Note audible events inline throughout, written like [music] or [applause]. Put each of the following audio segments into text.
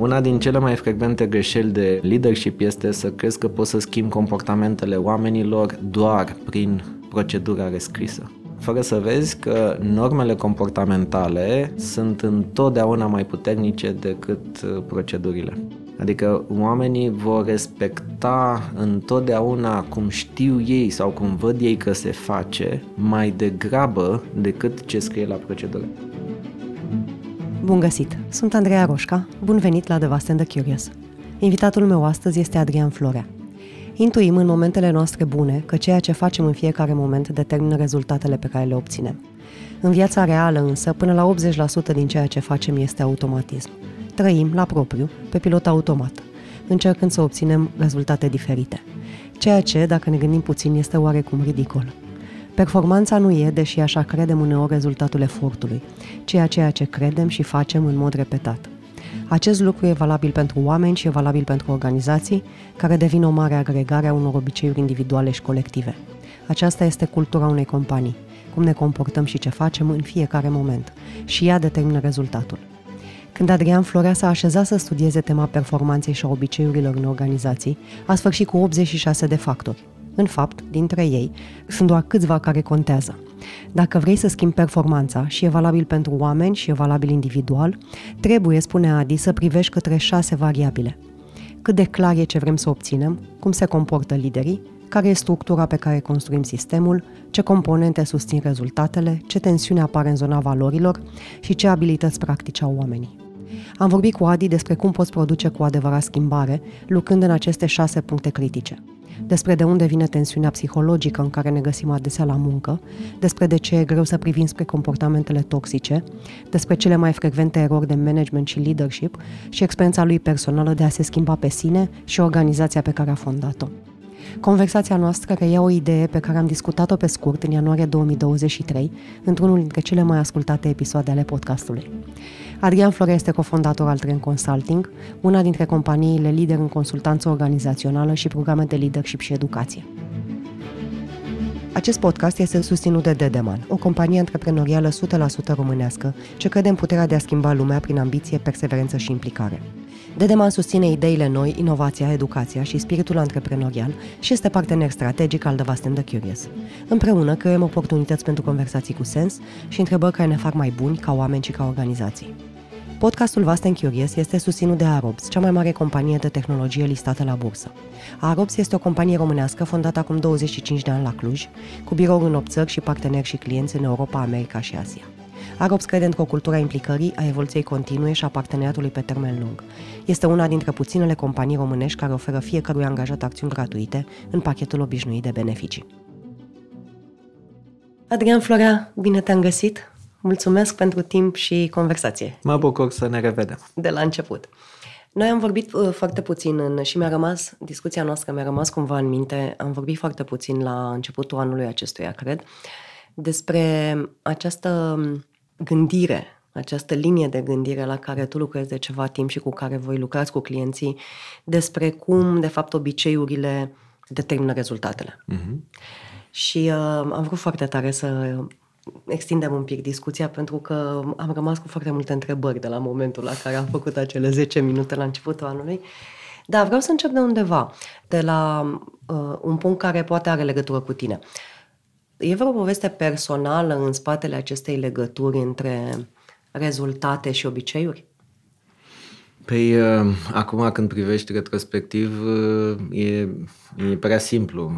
Una din cele mai frecvente greșeli de leadership este să crezi că poți să schimbi comportamentele oamenilor doar prin procedura rescrisă fără să vezi că normele comportamentale sunt întotdeauna mai puternice decât uh, procedurile. Adică oamenii vor respecta întotdeauna cum știu ei sau cum văd ei că se face mai degrabă decât ce scrie la procedură. Bun găsit! Sunt Andreea Roșca, bun venit la The Vast and the Curious. Invitatul meu astăzi este Adrian Florea. Intuim în momentele noastre bune că ceea ce facem în fiecare moment determină rezultatele pe care le obținem. În viața reală însă, până la 80% din ceea ce facem este automatism. Trăim, la propriu, pe pilot automat, încercând să obținem rezultate diferite. Ceea ce, dacă ne gândim puțin, este oarecum ridicol. Performanța nu e, deși așa credem uneori, rezultatul efortului, ci a ceea ce credem și facem în mod repetat. Acest lucru e valabil pentru oameni și e valabil pentru organizații, care devin o mare agregare a unor obiceiuri individuale și colective. Aceasta este cultura unei companii, cum ne comportăm și ce facem în fiecare moment, și ea determină rezultatul. Când Adrian Florea s-a așezat să studieze tema performanței și a obiceiurilor în organizații, a sfârșit cu 86 de factori, în fapt, dintre ei, sunt doar câțiva care contează. Dacă vrei să schimbi performanța și e valabil pentru oameni și e valabil individual, trebuie, spune Adi, să privești către șase variabile. Cât de clar e ce vrem să obținem, cum se comportă liderii, care e structura pe care construim sistemul, ce componente susțin rezultatele, ce tensiune apare în zona valorilor și ce abilități practice au oamenii. Am vorbit cu Adi despre cum poți produce cu adevărat schimbare, lucrând în aceste șase puncte critice despre de unde vine tensiunea psihologică în care ne găsim adesea la muncă, despre de ce e greu să privim spre comportamentele toxice, despre cele mai frecvente erori de management și leadership și experiența lui personală de a se schimba pe sine și organizația pe care a fondat-o. Conversația noastră reia o idee pe care am discutat-o pe scurt în ianuarie 2023, într-unul dintre cele mai ascultate episoade ale podcastului. Adrian Florea este cofondator al Trend Consulting, una dintre companiile lider în consultanță organizațională și programe de leadership și educație. Acest podcast este susținut de Dedeman, o companie antreprenorială 100% românească ce crede în puterea de a schimba lumea prin ambiție, perseverență și implicare. Dedeman susține ideile noi, inovația, educația și spiritul antreprenorial și este partener strategic al The Vast and the Curious. Împreună creăm oportunități pentru conversații cu sens și întrebări care ne fac mai buni ca oameni și ca organizații. Podcastul Vast and Curious este susținut de Arobs, cea mai mare companie de tehnologie listată la bursă. Arobs este o companie românească fondată acum 25 de ani la Cluj, cu birouri în 8 țări și parteneri și clienți în Europa, America și Asia. Arobs crede într-o cultură a implicării, a evoluției continue și a parteneriatului pe termen lung. Este una dintre puținele companii românești care oferă fiecărui angajat acțiuni gratuite în pachetul obișnuit de beneficii. Adrian Florea, bine te-am găsit! Mulțumesc pentru timp și conversație. Mă bucur să ne revedem. De la început. Noi am vorbit uh, foarte puțin în, și mi-a rămas, discuția noastră mi-a rămas cumva în minte, am vorbit foarte puțin la începutul anului acestuia, cred, despre această gândire, această linie de gândire la care tu lucrezi de ceva timp și cu care voi lucrați cu clienții, despre cum, de fapt, obiceiurile determină rezultatele. Mm-hmm. Și uh, am vrut foarte tare să extindem un pic discuția pentru că am rămas cu foarte multe întrebări de la momentul la care am făcut acele 10 minute la începutul anului. Dar vreau să încep de undeva, de la uh, un punct care poate are legătură cu tine. E vreo poveste personală în spatele acestei legături între rezultate și obiceiuri? Păi, uh, acum când privești retrospectiv, uh, e, e prea simplu.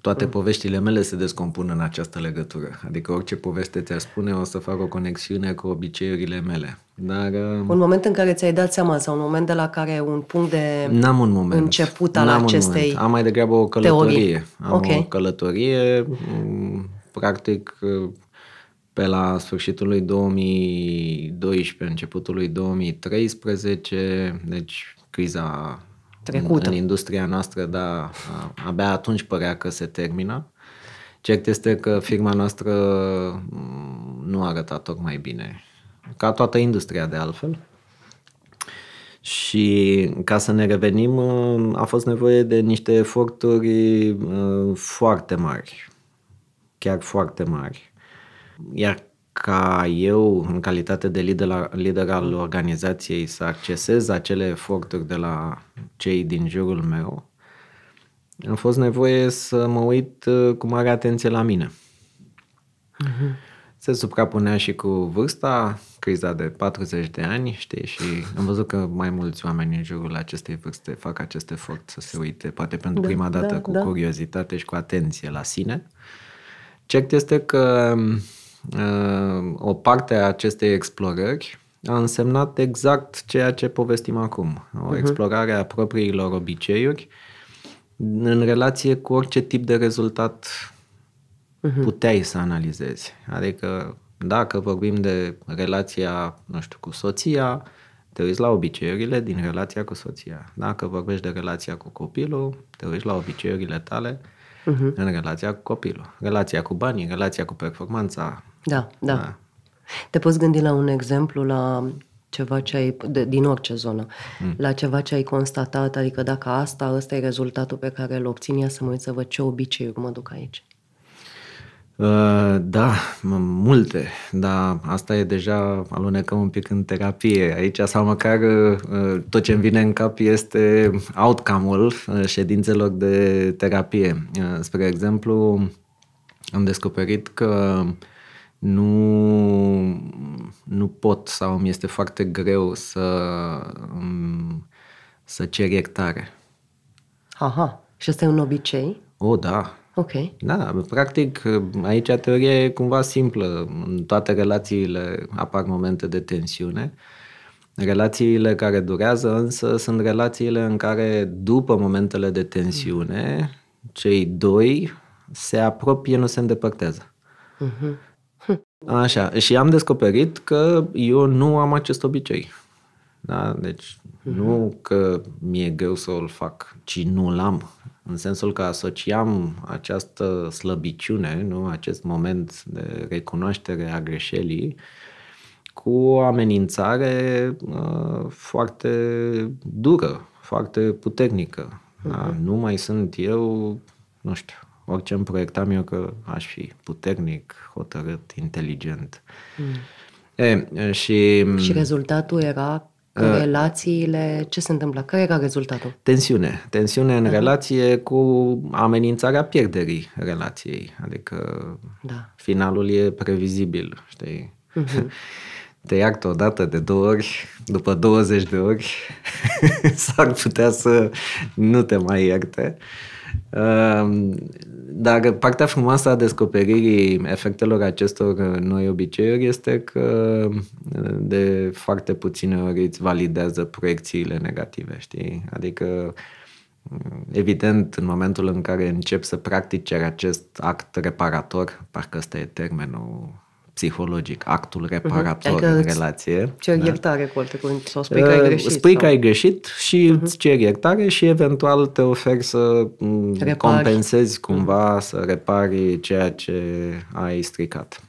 Toate mm. poveștile mele se descompun în această legătură. Adică orice poveste ți-ar spune, o să fac o conexiune cu obiceiurile mele. Dar... Uh, un moment în care ți-ai dat seama sau un moment de la care un punct de N-am un moment. început al N-am acestei moment. Am mai degrabă o călătorie. Teorii. Am okay. o călătorie, mm, practic uh, pe la sfârșitul lui 2012, începutul lui 2013, deci criza trecută. În, în industria noastră, da, abia atunci părea că se termină. Cert este că firma noastră mm, nu a arătat tocmai bine, ca toată industria de altfel. Și ca să ne revenim, a fost nevoie de niște eforturi mm, foarte mari, chiar foarte mari. Iar ca eu, în calitate de lider, la, lider al organizației, să accesez acele eforturi de la cei din jurul meu, am fost nevoie să mă uit uh, cu mare atenție la mine. Uh-huh. Se suprapunea și cu vârsta, criza de 40 de ani, știi, și am văzut că mai mulți oameni în jurul acestei vârste fac acest efort să se uite, poate pentru da, prima dată, da, cu da. curiozitate și cu atenție la sine. Cert este că Ehm, o parte a acestei explorări a însemnat exact ceea ce povestim acum, o uh-huh. explorare a propriilor obiceiuri în relație cu orice tip de rezultat uh-huh. puteai să analizezi. Adică dacă vorbim de relația, nu știu, cu soția, te uiți la obiceiurile din relația cu soția. Dacă vorbești de relația cu copilul, te uiți la obiceiurile tale uh-huh. în relația cu copilul. Relația cu banii, relația cu performanța, da, da. Ah. Te poți gândi la un exemplu, la ceva ce ai, de, din orice zonă, mm. la ceva ce ai constatat, adică dacă asta, ăsta e rezultatul pe care îl obțin, ia să mă uit să văd ce obiceiuri mă duc aici. Uh, da, multe, dar asta e deja, alunecăm un pic în terapie aici, sau măcar uh, tot ce îmi vine în cap este outcome-ul uh, ședințelor de terapie. Uh, spre exemplu, am descoperit că uh, nu, nu pot sau mi este foarte greu să, să cer iertare. Aha, și asta e un obicei? O, da. Ok. Da, practic, aici teoria e cumva simplă. În toate relațiile apar momente de tensiune. Relațiile care durează însă sunt relațiile în care după momentele de tensiune, cei doi se apropie, nu se îndepărtează. Uh-huh. Așa, și am descoperit că eu nu am acest obicei. Da? Deci mhm. nu că mi-e greu să o fac, ci nu l-am. În sensul că asociam această slăbiciune, nu? acest moment de recunoaștere a greșelii, cu o amenințare uh, foarte dură, foarte puternică. Mm-hmm. Da? Mhm. Nu mai sunt eu, nu știu, orice îmi proiectam eu că aș fi puternic, hotărât, inteligent. Mm. E, și, mm, și rezultatul era relațiile, ce se întâmplă? Care era rezultatul? Tensiune. Tensiune în da. relație cu amenințarea pierderii relației. Adică da. finalul e previzibil, știi? Mm-hmm. [laughs] Te iartă o dată, de două ori, după 20 de ori, [laughs] s-ar putea să nu te mai ierte. Uh, Ehm, Dar partea frumoasă a descoperirii efectelor acestor uh, noi obiceiuri este că uh, de foarte puține ori îți validează proiecțiile negative, știi? Adică mm, Evident, în momentul în care încep să practici acest act reparator, parcă ăsta e termenul psihologic, actul mhm. reparator uh-huh. Adică în relație. Cer da? iertare, cu alte cuvinte, sau spui că ai uh, greșit. Spui sau... că ai greșit și uh-huh. îți mhm. ceri iertare și eventual te oferi să mm, Repari. compensezi cumva, mhm. să repari ceea ce ai stricat.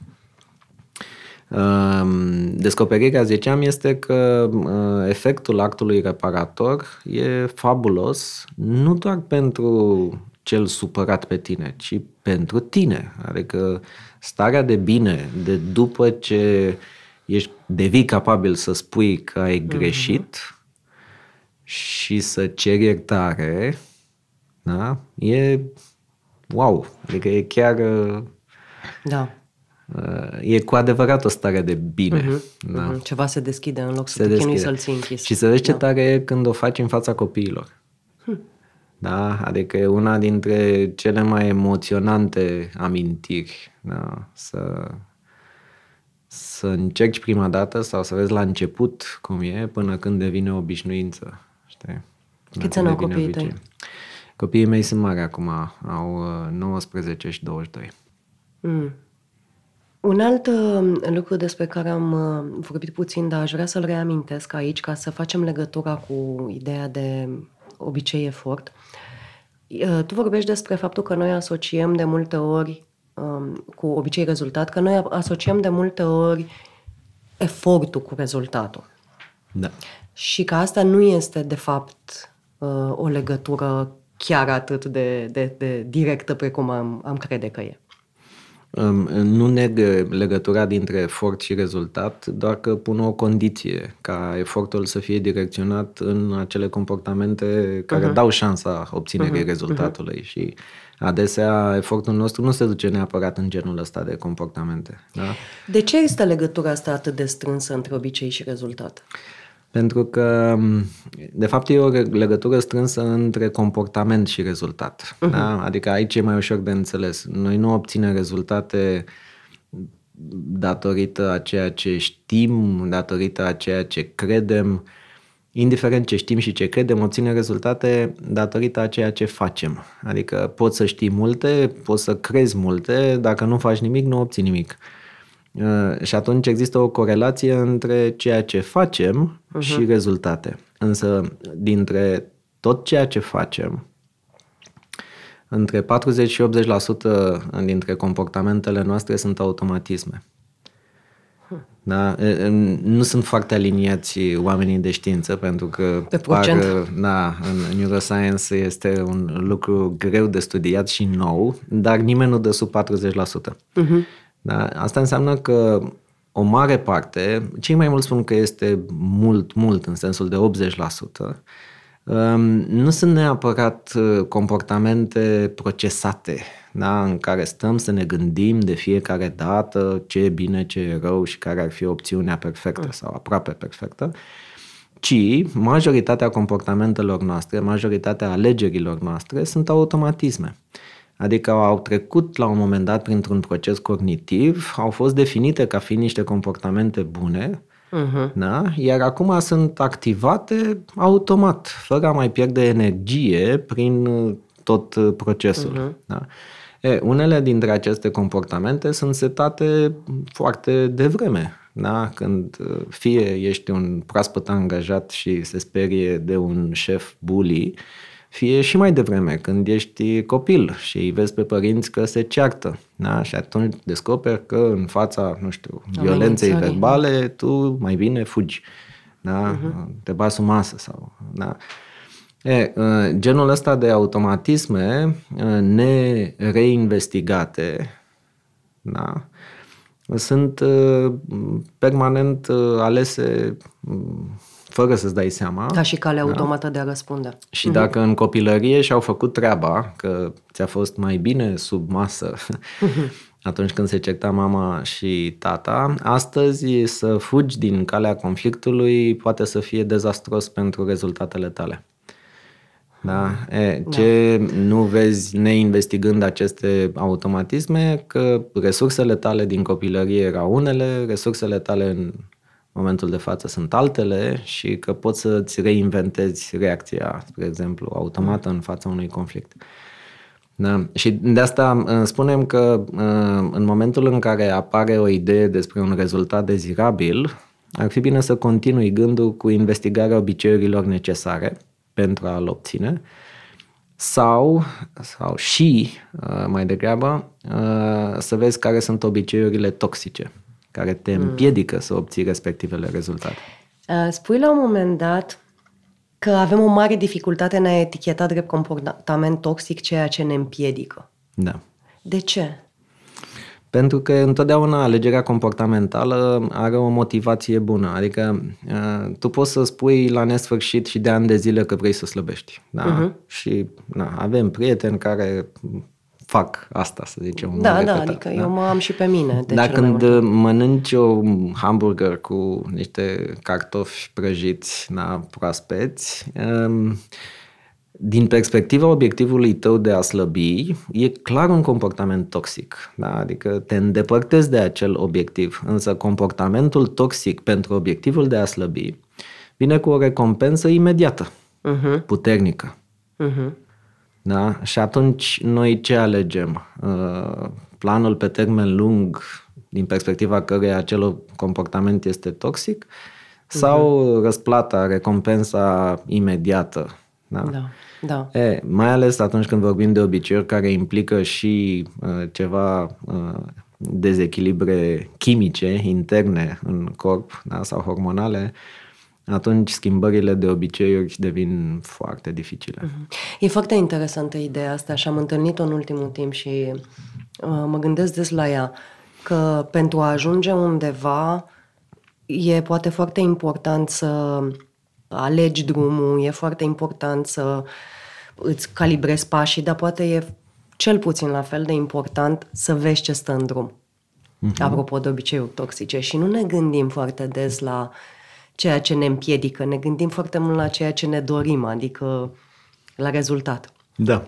Um, descoperirea, ziceam, este că uh, efectul actului reparator e fabulos, nu doar pentru cel supărat pe tine, ci pentru tine. Adică starea de bine, de după ce ești, devii capabil să spui că ai mhm. greșit mm-hmm. și să ceri iertare, da? E wow, adică e chiar uh, da. E cu adevărat o stare de bine. Uh-huh. Da. Mhm. Ceva se deschide în loc se să te deschide. chinui să-l ții închis. Și să vezi ce da. tare e când o faci în fața copiilor da? Adică e una dintre cele mai emoționante amintiri, da? Să, să încerci prima dată sau să vezi la început cum e până când devine obișnuință, știi? Câți au copiii tăi? Copiii mei sunt mari acum, au 19 uh, și 22. Mm. Un alt um, lucru despre care am uh, vorbit puțin, dar aș vrea să-l reamintesc aici ca să facem legătura cu ideea de obicei efort. Uh, tu vorbești despre faptul că noi asociem de multe ori um, cu obicei rezultat, că noi asociem de multe ori efortul cu rezultatul. Da. Și că asta nu este, de fapt, uh, o legătură chiar atât de, de, de directă precum am, am crede că e. Nu neg uh, legătura dintre efort și rezultat, doar că pun o condiție ca efortul să fie direcționat în acele comportamente care uh-huh. dau șansa obținerii uh-huh. rezultatului uh-huh. și adesea efortul nostru nu se duce neapărat în genul ăsta de comportamente. Da? De ce este legătura asta atât de strânsă între obicei și rezultat? Uh, pentru că, de fapt, e o legătură strânsă între comportament și rezultat. Uh-huh. Da? Adică aici e mai ușor de înțeles. Noi nu obținem rezultate datorită a ceea ce știm, datorită a ceea ce credem, indiferent ce știm și ce credem, obținem rezultate datorită a ceea ce facem. Adică poți să știi multe, poți să crezi multe, dacă nu faci nimic, nu obții nimic. Eh, și atunci există o corelație între ceea ce facem uh-huh. și rezultate. Însă, dintre tot ceea ce facem, între 40 și 80% dintre comportamentele noastre sunt automatisme. Hmm. Da? Nu sunt foarte aliniați oamenii de știință, pentru că de par, da, în neuroscience este un lucru greu de studiat și nou, dar nimeni nu dă sub 40%. Uh-huh. Da? Asta înseamnă că o mare parte, cei mai mulți spun că este mult, mult, în sensul de 80%, um, nu sunt neapărat uh, comportamente procesate, da? în care stăm să ne gândim de fiecare dată ce e bine, ce e rău și care ar fi opțiunea perfectă mm. sau aproape perfectă, ci majoritatea comportamentelor noastre, majoritatea alegerilor noastre sunt automatisme adică au trecut la un moment dat printr-un proces cognitiv, au fost definite ca fiind niște comportamente bune, uh-huh. da? iar acum sunt activate automat, fără a mai pierde energie prin uh, tot uh, procesul. Uh-huh. Da? E, unele dintre aceste comportamente sunt setate foarte devreme. Da? Când uh, fie ești un proaspăt angajat și se sperie de un șef bully, fie și mai devreme, când ești copil și îi vezi pe părinți că se ceartă. Da? Și atunci descoperi că în fața, nu știu, violenței verbale, tu mai bine fugi. Da? Uh-huh. Te bați o masă sau... Da? E, uh, genul ăsta de automatisme uh, nereinvestigate da? sunt uh, permanent alese mm, fără să-ți dai seama. Ca și calea da? automată de a răspunde. Și mm-hmm. dacă în copilărie și-au făcut treaba, că ți-a fost mai bine sub masă, mm-hmm [laughs] atunci când se certa mama și tata. Astăzi să fugi din calea conflictului poate să fie dezastros pentru rezultatele tale. Da? E, da. ce da. nu vezi neinvestigând aceste automatisme, că resursele tale din copilărie erau unele, resursele tale în momentul de față sunt altele și că poți să-ți reinventezi reacția, spre exemplu, automată în fața unui conflict. Da. Și de asta uh, spunem că uh, în momentul în care apare o idee despre un rezultat dezirabil, ar fi bine să continui gândul cu investigarea obiceiurilor necesare pentru a-l obține sau, sau și uh, mai degrabă să vezi care sunt obiceiurile toxice care te mm. împiedică mm. să obții respectivele rezultate. Uh, spui la un moment dat că avem o mare dificultate în a eticheta drept comportament toxic ceea ce ne împiedică. Da. De ce? Pentru că întotdeauna alegerea comportamentală are o motivație bună. Adică uh, tu poți să spui la nesfârșit și de ani de zile că vrei să slăbești. Da? Uh-huh. Și na, avem prieteni care fac asta, să zicem. Da, da, repetat, adică da? eu mă am și pe mine. De Dar când mănânci un hamburger cu niște cartofi prăjiți, na, proaspeți, um, din perspectiva obiectivului tău de a slăbi, e clar un comportament toxic. Da? Adică te îndepărtezi de acel obiectiv, însă comportamentul toxic pentru obiectivul de a slăbi vine cu o recompensă imediată, uh-huh. puternică. Uh-huh. Da? Și atunci noi ce alegem? Uh, planul pe termen lung, din perspectiva căreia acel comportament este toxic, mhm. sau da. răsplata, recompensa imediată. Da. da. Da. E, mai ales atunci când vorbim de obiceiuri care implică și uh, ceva uh, dezechilibre chimice interne în corp da, sau hormonale, uh, atunci schimbările de obiceiuri devin foarte dificile. Mhm. E foarte interesantă ideea asta și am întâlnit-o în ultimul timp și uh, mă gândesc des la ea, că pentru a ajunge undeva e poate foarte important să alegi drumul, e foarte important să îți calibrezi pașii, dar poate e cel puțin la fel de important să vezi ce stă în drum. Uh-huh. Apropo de obiceiuri toxice și nu ne gândim foarte des la uh, ceea ce ne împiedică. Ne gândim foarte mult la ceea ce ne dorim, adică la rezultat. Da.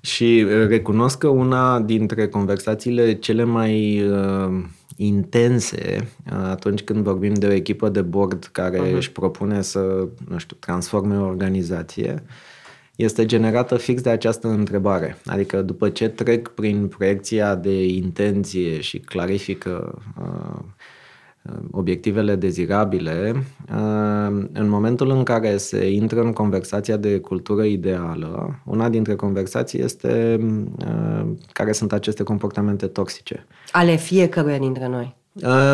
Și uh, recunosc că una dintre conversațiile cele mai uh, intense uh, atunci când vorbim de o echipă de board care uh-huh. își propune să, nu știu, transforme o organizație, este generată fix de această întrebare. Adică după ce trec prin proiecția de intenție și clarifică uh, obiectivele dezirabile, uh, în momentul în care se intră în conversația de cultură ideală, una dintre conversații este uh, care sunt aceste comportamente toxice. Ale fiecăruia dintre noi.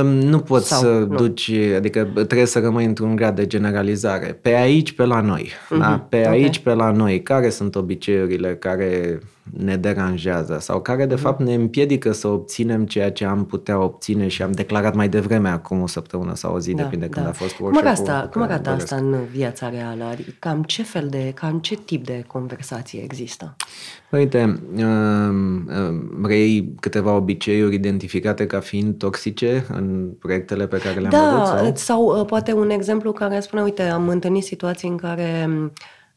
Nu poți Sau, să nu. duci, adică trebuie să rămâi într-un grad de generalizare. Pe aici, pe la noi. Uh-huh. Da? Pe okay. aici, pe la noi. Care sunt obiceiurile care ne deranjează sau care, de mhm. fapt, ne împiedică să obținem ceea ce am putea obține și am declarat mai devreme, acum o săptămână sau o zi, da, depinde da. când a fost workshop Cum asta, cum arată asta în viața reală? Adică cam ce fel de, cam ce tip de conversație există? Părinte, um, um, vrei câteva obiceiuri identificate ca fiind toxice strategie în proiectele pe care le-am da, avut? Sau, sau uh, poate un exemplu care spune, uite, am întâlnit situații în care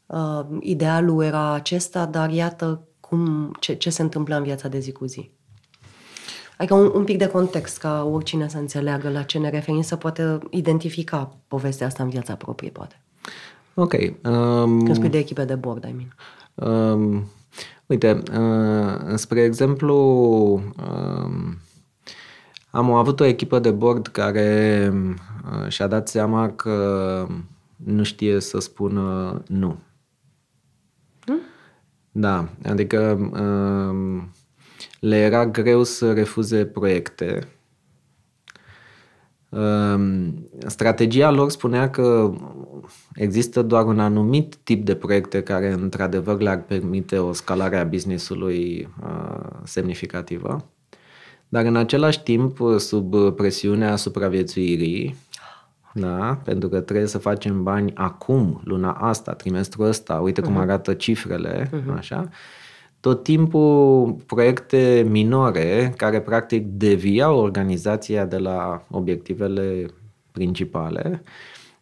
uh, idealul era acesta, dar iată cum, ce, ce se întâmplă în viața de zi cu zi. Adică un, un pic de context ca oricine să înțeleagă la ce ne referim, să poate identifica povestea asta în viața proprie, poate. Ok. Um, Când spui de echipe de bord, I mean. Um, uite, uh, spre exemplu, um, am avut o echipă de bord care uh, și-a dat seama că nu știe să spună nu. Hmm? Da, adică uh, le era greu să refuze proiecte. Uh, strategia lor spunea că există doar un anumit tip de proiecte care într-adevăr le-ar permite o scalare a businessului semnificativă dar în același timp, uh, sub uh, presiunea supraviețuirii, [gasps] da? pentru că trebuie să facem bani acum, luna asta, trimestrul ăsta, uite uh-huh. cum mhm. arată cifrele, uh-huh. așa, tot timpul proiecte minore care practic deviau organizația de la obiectivele principale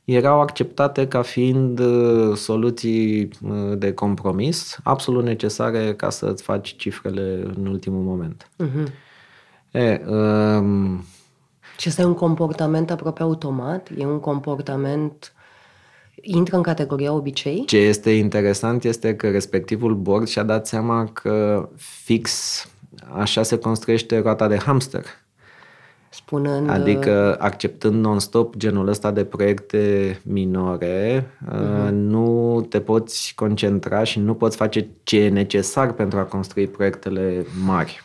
erau acceptate ca fiind uh, soluții de compromis absolut necesare ca să-ți faci cifrele în ultimul moment. Uh-huh. E, um... Și este un comportament aproape automat? E un comportament... Intră în categoria obicei? Ce este interesant este că respectivul board și-a dat seama că fix așa se construiește roata de hamster. Spunând... Adică uh, acceptând non-stop genul ăsta de proiecte minore, uh-huh. nu te poți concentra și nu poți face ce e necesar pentru a construi proiectele mari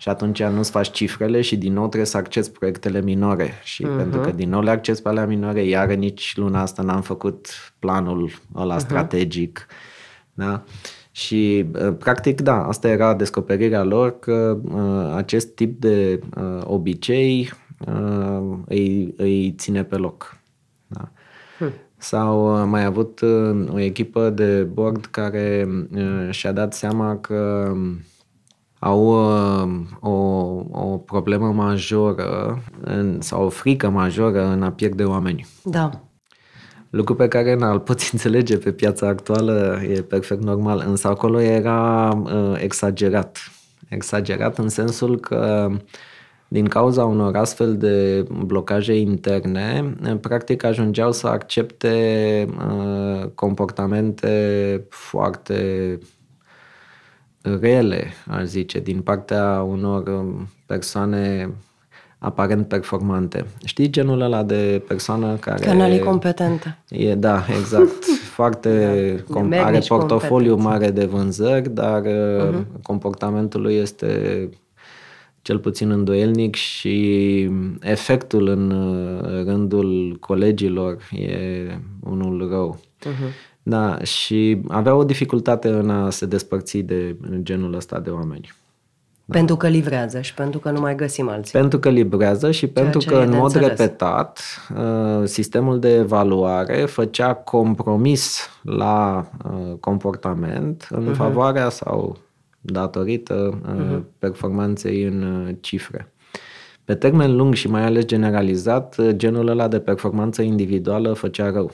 și atunci nu-ți faci cifrele și din nou trebuie să accesi proiectele minore și uh-huh. pentru că din nou le accesi pe alea minore, iar nici luna asta n-am făcut planul ăla uh-huh. strategic. Da? Și, ă, practic, da, asta era descoperirea lor că uh, acest tip de uh, obicei uh, îi, îi ține pe loc. Da. Hmm. Sau mai avut o echipă de board care și-a dat seama că au uh, o, o problemă majoră în, sau o frică majoră în a pierde oameni. Da. Lucru pe care n-al poți [laughs] înțelege pe piața actuală, e perfect normal, însă acolo era uh, exagerat. Exagerat în sensul că din cauza unor astfel de blocaje interne, practic ajungeau să accepte uh, comportamente foarte rele, aș zice, din partea unor um, persoane aparent performante. Știi genul ăla de persoană care... Că e competentă. E, da, exact. [laughs] Foarte... da, com- are portofoliu competent. mare de vânzări, dar uh-huh. comportamentul lui este cel puțin îndoielnic și efectul în uh, rândul colegilor e unul rău. Uh-huh. Da, și avea o dificultate în a se despărți de genul ăsta de oameni. Da. Pentru că livrează și pentru că nu mai găsim alții. Pentru că livrează și Ceea pentru că, în mod înțeles. repetat, uh, sistemul de evaluare făcea compromis la uh, comportament în uh-huh. favoarea sau datorită uh-huh. performanței în uh, cifre. Pe termen lung și mai ales generalizat, genul ăla de performanță individuală făcea rău.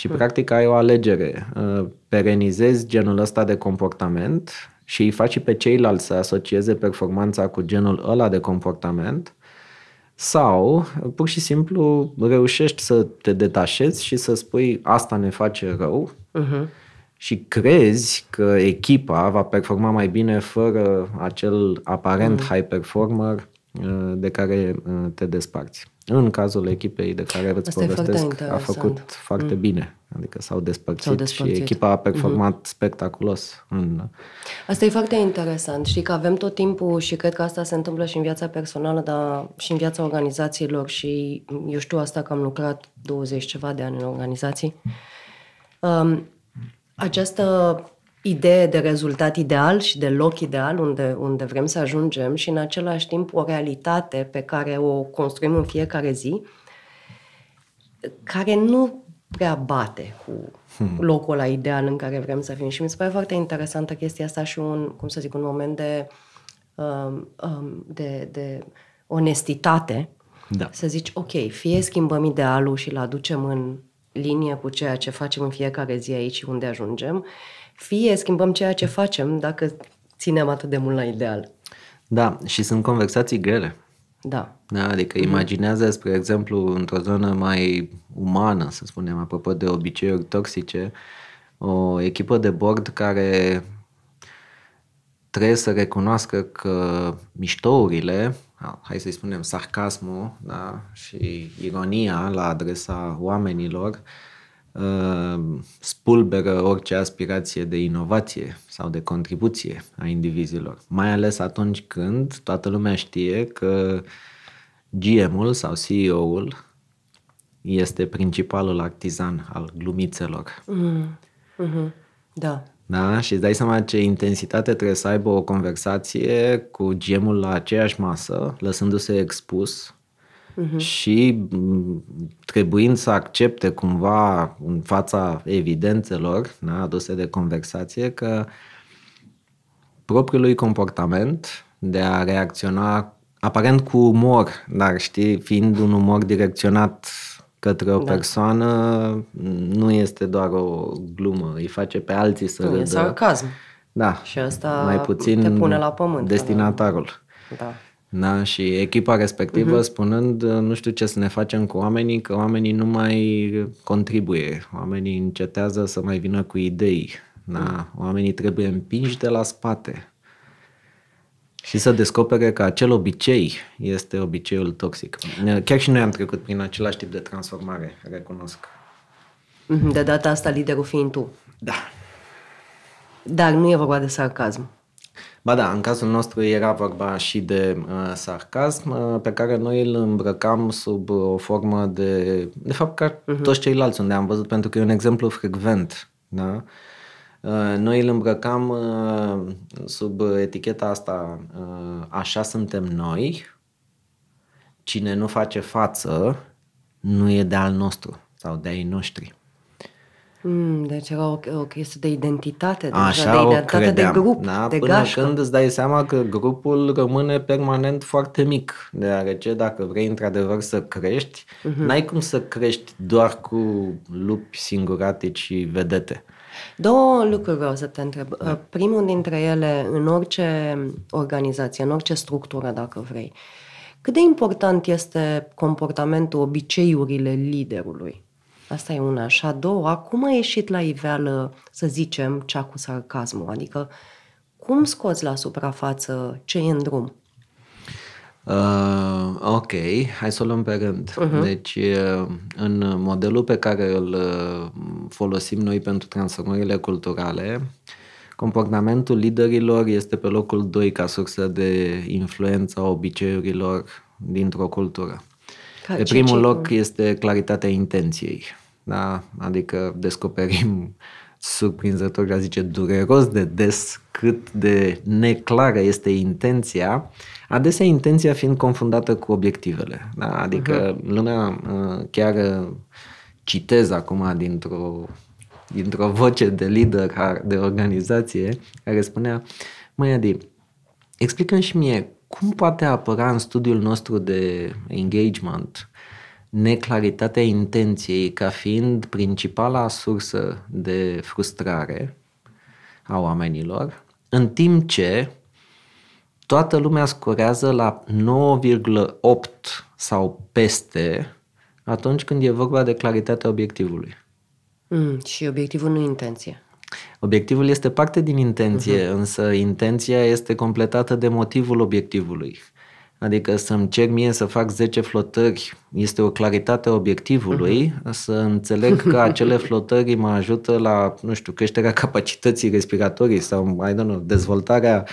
Și practic ai o alegere. Uh, perenizezi genul ăsta de comportament și îi faci pe ceilalți să asocieze performanța cu genul ăla de comportament sau pur și simplu reușești să te detașezi și să spui asta ne face rău uh-huh. și crezi că echipa va performa mai bine fără acel aparent uh-huh. high performer Uh, de care uh, te desparți. În cazul echipei de care îți Asta povestesc, a făcut foarte mm. bine. Adică s-au despărțit, s-au despărțit și echipa a performat mm-hmm. spectaculos. În... Asta e foarte interesant. Știi că avem tot timpul și cred că asta se întâmplă și în viața personală, dar și în viața organizațiilor și eu știu asta că am lucrat 20 ceva de ani în organizații. Um, această idee de rezultat ideal și de loc ideal unde, unde vrem să ajungem și în același timp o realitate pe care o construim în fiecare zi, care nu prea bate cu hmm. locul la ideal în care vrem să fim. Și mi se pare foarte interesantă chestia asta și un, cum să zic, un moment de, um, um, de, de onestitate. Da. Să zici, ok, fie schimbăm idealul și îl aducem în linie cu ceea ce facem în fiecare zi aici unde ajungem, fie schimbăm ceea ce facem dacă ținem atât de mult la ideal. Da, și sunt conversații grele. Da. da adică mm-hmm. imaginează, spre exemplu, într-o zonă mai umană, să spunem, apropo de obiceiuri toxice, o echipă de bord care trebuie să recunoască că miștourile, hai să-i spunem sarcasmul da, și ironia la adresa oamenilor, uh, Uh, spulberă orice aspirație de inovație sau de contribuție a indivizilor, mai ales atunci când toată lumea știe că GM-ul sau CEO-ul este principalul artizan al glumițelor. Mm. Mm-hmm. Da. Da? Și îți dai seama ce intensitate trebuie să aibă o conversație cu GM-ul la aceeași masă, lăsându-se expus uh-huh. și mm, trebuind să accepte cumva în fața evidențelor da, aduse de conversație că propriul lui comportament de a reacționa aparent cu umor, dar știi, fiind un umor direcționat către o da. persoană, nu este doar o glumă, îi face pe alții să nu, râdă. E sarcasm. Da. Și asta mai puțin te pune la pământ. Destinatarul. Da. Da, și echipa respectivă uh-huh. spunând ă, nu știu ce să ne facem cu oamenii, că oamenii nu mai contribuie, oamenii încetează să mai vină cu idei, da, mhm. oamenii trebuie împinși de la spate și să descopere că acel obicei este obiceiul toxic. Chiar și noi am trecut prin același tip de transformare, recunosc. Mhm, de data asta liderul fiind tu. Da. Dar nu e vorba de sarcasm. Ba da, în cazul nostru era vorba și de uh, sarcasm uh, pe care noi îl îmbrăcam sub uh, o formă de, de fapt ca uh-huh. toți ceilalți unde am văzut, pentru că e un exemplu frecvent, da? Uh, noi îl îmbrăcam uh, sub eticheta asta, uh, așa suntem noi, cine nu face față nu e de al nostru sau de ai noștri. Mm, deci era o, o chestie de identitate, de Așa de identitate credeam, de grup, da? de Până gașcă. când îți dai seama că grupul rămâne permanent foarte mic, deoarece dacă vrei într-adevăr să crești, mm-hmm. n-ai cum să crești doar cu lupi singuratici și vedete. Două lucruri vreau să te întreb. Da. Primul dintre ele, în orice organizație, în orice structură, dacă vrei, cât de important este comportamentul, obiceiurile liderului? Asta e una. Și a doua, cum a ieșit la iveală, să zicem, cea cu sarcasmul? Adică, cum scoți la suprafață ce e în drum? Uh, ok, hai să o luăm pe rând. Uh-huh. Deci, în modelul pe care îl uh, folosim noi pentru transformările culturale, comportamentul liderilor este pe locul 2 ca sursă de influență a obiceiurilor dintr-o cultură. pe primul loc este claritatea intenției da? adică descoperim surprinzător, a zice, dureros de des cât de neclară este intenția, adesea intenția fiind confundată cu obiectivele. Da? Adică uh-huh. lumea uh, chiar uh, citez acum dintr-o, dintr-o voce de lider de organizație care spunea, măi Adi, explică-mi și mie cum poate apăra în studiul nostru de engagement neclaritatea intenției ca fiind principala sursă de frustrare a oamenilor, în timp ce toată lumea scorează la 9,8 sau peste atunci când e vorba de claritatea obiectivului. Mm, și obiectivul nu intenție. Obiectivul este parte din intenție, uh-huh. însă intenția este completată de motivul obiectivului. Adică să-mi cer mie să fac 10 flotări, este o claritate a obiectivului, uh-huh. să înțeleg că acele [laughs] flotări mă ajută la, nu știu, creșterea capacității respiratorii sau, mai don't know, dezvoltarea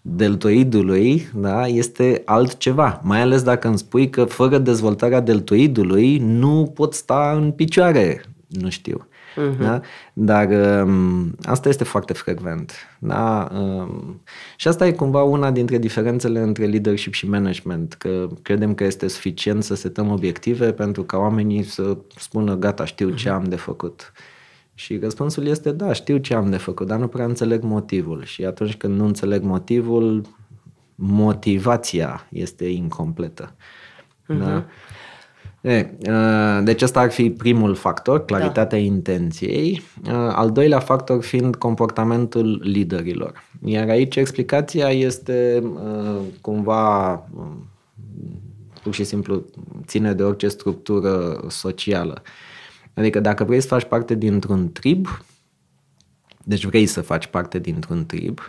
deltoidului, da, este altceva. Mai ales dacă îmi spui că fără dezvoltarea deltoidului nu pot sta în picioare, nu știu. Uh-huh. Da? Dar um, asta este foarte frecvent. Da? Um, și asta e cumva una dintre diferențele între leadership și management, că credem că este suficient să setăm obiective pentru ca oamenii să spună gata, știu uh-huh. ce mhm. am de făcut. Și răspunsul este da, știu ce am de făcut, dar nu prea înțeleg motivul. Și atunci când nu înțeleg motivul, motivația este incompletă. Uh-huh. Da? Mhm. E, deci ăsta ar fi primul factor, da. claritatea da. intenției, al doilea factor fiind comportamentul liderilor. Iar aici explicația este cumva pur și simplu ține de orice structură socială. Adică dacă vrei să faci parte dintr-un trib, deci vrei să faci parte dintr-un trib,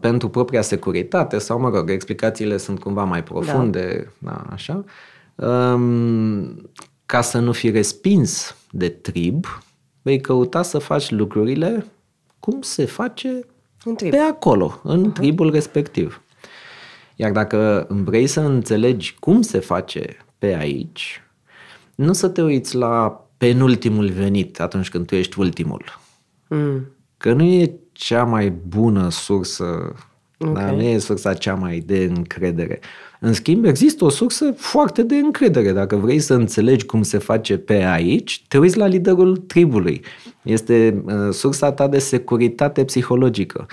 pentru propria securitate sau, mă rog, explicațiile sunt cumva mai da. profunde, da. Da, așa, um, ca să nu fii respins de trib, vei căuta să faci lucrurile cum se face în trib. pe acolo, în uh-huh. tribul respectiv. Iar dacă vrei să înțelegi cum se face pe aici, nu să te uiți la penultimul venit atunci când tu ești ultimul. Mm. Că nu e cea mai bună sursă, okay. dar nu e sursa cea mai de încredere. În schimb, există o sursă foarte de încredere. Dacă vrei să înțelegi cum se face pe aici, te uiți la liderul tribului. Este uh, sursa ta de securitate psihologică.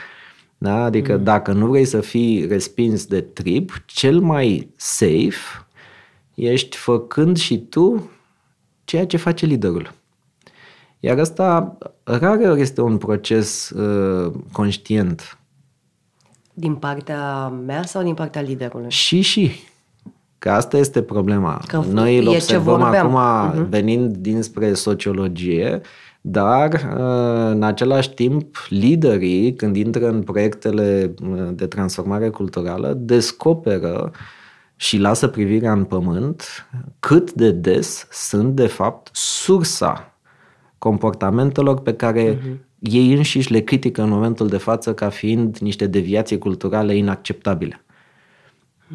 Da? Adică mm. dacă nu vrei să fii respins de trib, cel mai safe ești făcând și tu ceea ce face liderul. Iar asta rar este un proces uh, conștient din partea mea sau din partea liderului? Și, și. Că asta este problema. Că Noi îl observăm acum uh-huh. venind dinspre sociologie, dar uh, în același timp liderii, când intră în proiectele uh, de transformare culturală, descoperă și lasă privirea în pământ cât de des sunt de fapt sursa comportamentelor pe care uh-huh ei înșiși le critică în momentul de față ca fiind niște deviații culturale inacceptabile.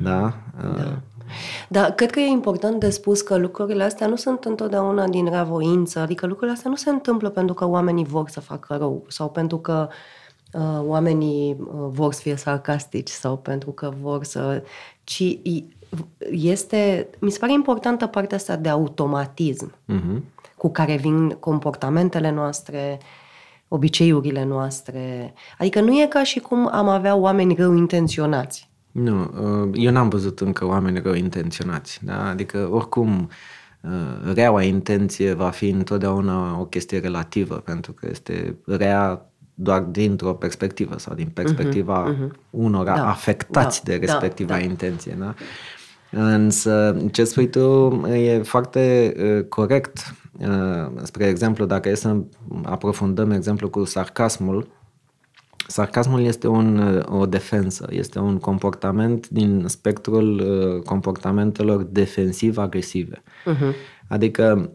Da? da. Da, cred că e important de spus că lucrurile astea nu sunt întotdeauna din ravoință, adică lucrurile astea nu se întâmplă pentru că oamenii vor să facă rău sau pentru că uh, oamenii uh, vor să fie sarcastici sau pentru că vor să... ci este... mi se pare importantă partea asta de automatism uh-huh. cu care vin comportamentele noastre, uh, obiceiurile noastre. Adică nu e ca și cum am avea oameni rău intenționați. Nu, uh, eu n-am văzut încă oameni rău intenționați. Da? Adică, oricum, uh, reaua intenție va fi întotdeauna o chestie relativă, pentru că este rea doar dintr-o perspectivă sau din mhm, perspectiva uh-huh, uh-huh. unora da, afectați da, de da, respectiva da, da. intenție. Da? Însă, ce spui tu e foarte uh, corect Uh, spre exemplu, dacă e să aprofundăm exemplu cu sarcasmul, sarcasmul este un, uh, o defensă, este un comportament din spectrul uh, comportamentelor defensiv-agresive. Uh-huh. Adică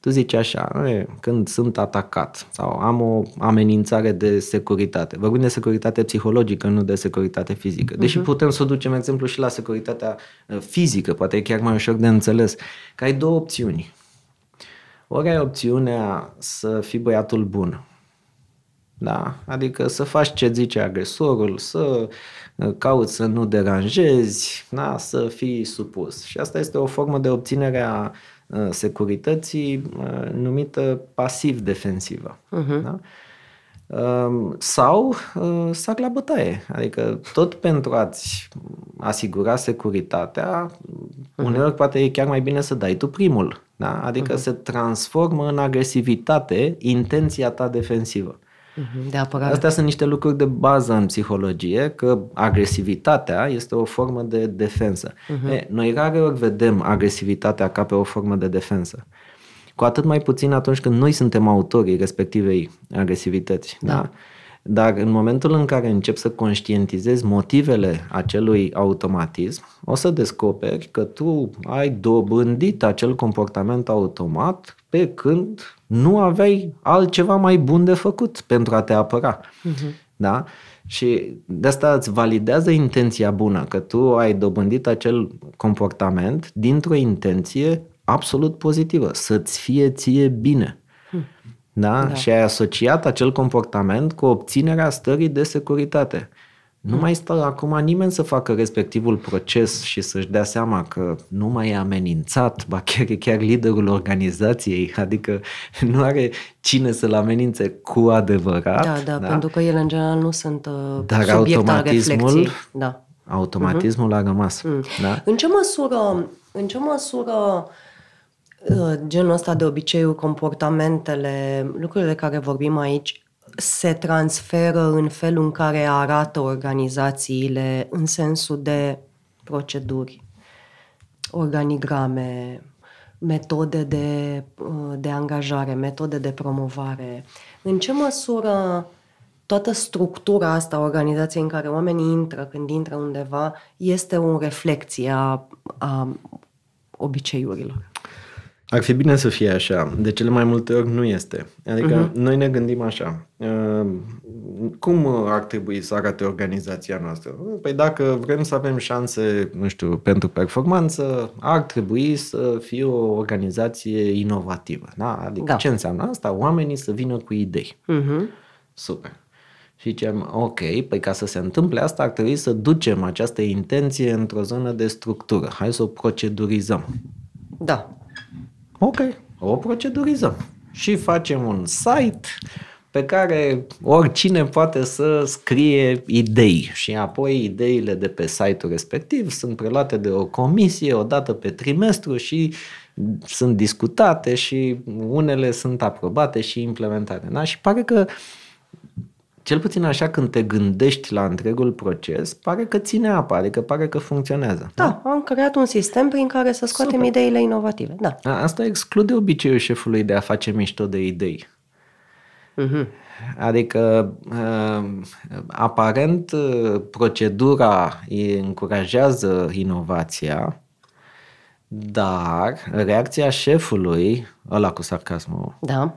tu zici așa, când sunt atacat sau am o amenințare de securitate, vorbim de securitate psihologică, nu de securitate fizică. Deși uh-huh. putem să o ducem, exemplu, și la securitatea fizică, poate e chiar mai ușor de înțeles, că ai două opțiuni ori ai opțiunea să fii băiatul bun. Da? Adică să faci ce zice agresorul, să uh, cauți să nu deranjezi, da? să fii supus. Și asta este o formă de obținere a uh, securității uh, numită pasiv-defensivă. Uh-huh. Da? Ehm, sau ă, sac la bătaie. Adică tot pentru a-ți asigura securitatea, mhm. uneori poate e chiar mai bine să dai tu primul. Da? Adică uh-huh. se transformă în agresivitate intenția ta defensivă. Mhm, de Astea sunt niște lucruri de bază în psihologie, că agresivitatea este o formă de defensă. Uh-huh. E, noi rare ori vedem agresivitatea ca pe o formă de defensă cu atât mai puțin atunci când noi suntem autorii respectivei agresivități. Da. Da? Dar în momentul în care încep să conștientizezi motivele acelui automatism, o să descoperi că tu ai dobândit acel comportament automat pe când nu aveai altceva mai bun de făcut pentru a te apăra. Uh-huh. Da? Și de asta îți validează intenția bună, că tu ai dobândit acel comportament dintr-o intenție absolut pozitivă, să-ți fie ție bine. Hm. Da? da? Și ai asociat acel comportament cu obținerea stării de securitate. Nu hm. mai stă acum nimeni să facă respectivul proces și să-și dea seama că nu mai e amenințat, ba chiar e chiar liderul organizației, adică nu are cine să-l amenințe cu adevărat. Da, da, da? pentru că ele în general nu sunt uh, Dar subiect al Da. Automatismul uh-huh. a rămas. Mm. Da? În ce măsură, în ce măsură uh, genul ăsta de obiceiuri, comportamentele, lucrurile care vorbim aici, se transferă în felul în care arată organizațiile în sensul de proceduri, organigrame, metode de, de angajare, metode de promovare. În ce măsură toată structura asta a organizației în care oamenii intră când intră undeva este o reflecție a, a obiceiurilor? Ar fi bine să fie așa. De cele mai multe ori nu este. Adică uh-huh. noi ne gândim așa. Ehm, cum ar trebui să arate organizația noastră? Păi dacă vrem să avem șanse, nu știu, pentru performanță, ar trebui să fie o organizație inovativă. Da? Adică da. ce înseamnă asta? Oamenii să vină cu idei. Uh-huh. Super. Și zicem, ok, păi ca să se întâmple asta ar trebui să ducem această intenție într-o zonă de structură. Hai să o procedurizăm. Da. Ok, o procedurizăm. Și facem un site pe care oricine poate să scrie idei și apoi ideile de pe site-ul respectiv sunt preluate de o comisie o dată pe trimestru și sunt discutate și unele sunt aprobate și implementate. Da? Și pare că uh, cel puțin așa când te gândești la întregul proces, pare că ține apă, adică pare că funcționează. Da, da? am creat un sistem prin care să scoatem Super. ideile inovative. Da. A, asta exclude obiceiul șefului de a face mișto de idei. Uh-huh. Adică, uh, aparent, uh, procedura încurajează inovația, dar reacția șefului, ăla cu sarcasmul, da.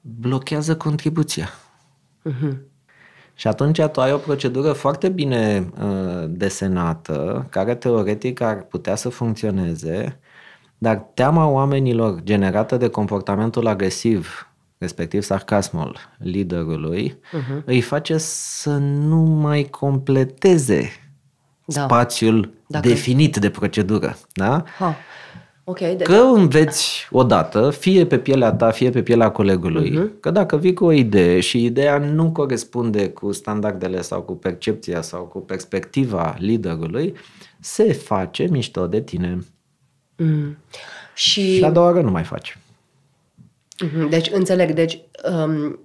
blochează contribuția. Uh-huh. Și atunci tu ai o procedură foarte bine uh, desenată, care teoretic ar putea să funcționeze, dar teama oamenilor generată de comportamentul agresiv, respectiv sarcasmul liderului, uh-huh. îi face să nu mai completeze da. spațiul Dacă... definit de procedură. Da? Ha. Okay, de Că înveți odată, fie pe pielea ta, fie pe pielea colegului, uh-huh. că dacă vii cu o idee și ideea nu corespunde cu standardele sau cu percepția sau cu perspectiva liderului, se face mișto de tine. Mm. Și... și a doua oară nu mai faci. Mhm. Deci, înțeleg. Deci, um,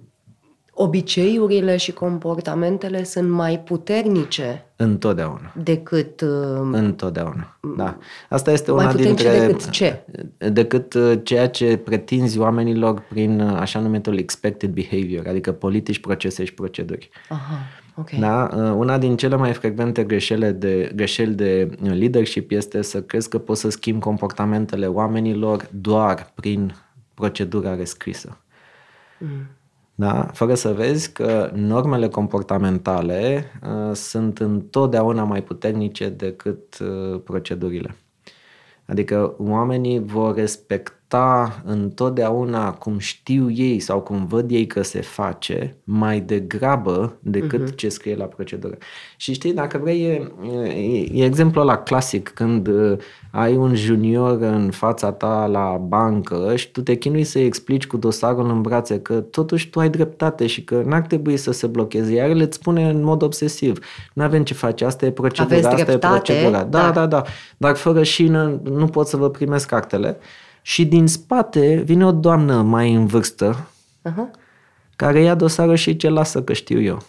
obiceiurile și comportamentele sunt mai puternice. Întotdeauna. Decât. Uh, Întotdeauna. Da. Asta este mai una dintre. decât ce? Decât uh, ceea ce pretinzi oamenilor prin uh, așa numitul expected behavior, adică politici, procese și proceduri. Aha. Okay. Da? Una din cele mai frecvente greșele de, greșeli de leadership este să crezi că poți să schimbi comportamentele oamenilor doar prin procedura rescrisă. Mm da? fără să vezi că normele comportamentale uh, sunt întotdeauna mai puternice decât uh, procedurile. Adică oamenii vor respecta sta întotdeauna cum știu ei sau cum văd ei că se face, mai degrabă decât uh-huh. ce scrie la procedură. Și știi, dacă vrei, e, e, e exemplul la clasic când uh, ai un junior în fața ta la bancă și tu te chinui să-i explici cu dosarul în brațe că totuși tu ai dreptate și că n-ar trebui să se blocheze, iar le spune în mod obsesiv, nu avem ce face, asta e procedura, Aveți asta dreptate, e procedura. Da, da, da, da. Dar fără șină nu pot să vă primesc actele și din spate vine o doamnă mai în vârstă uh-huh. care ia dosarul și ce lasă că știu eu.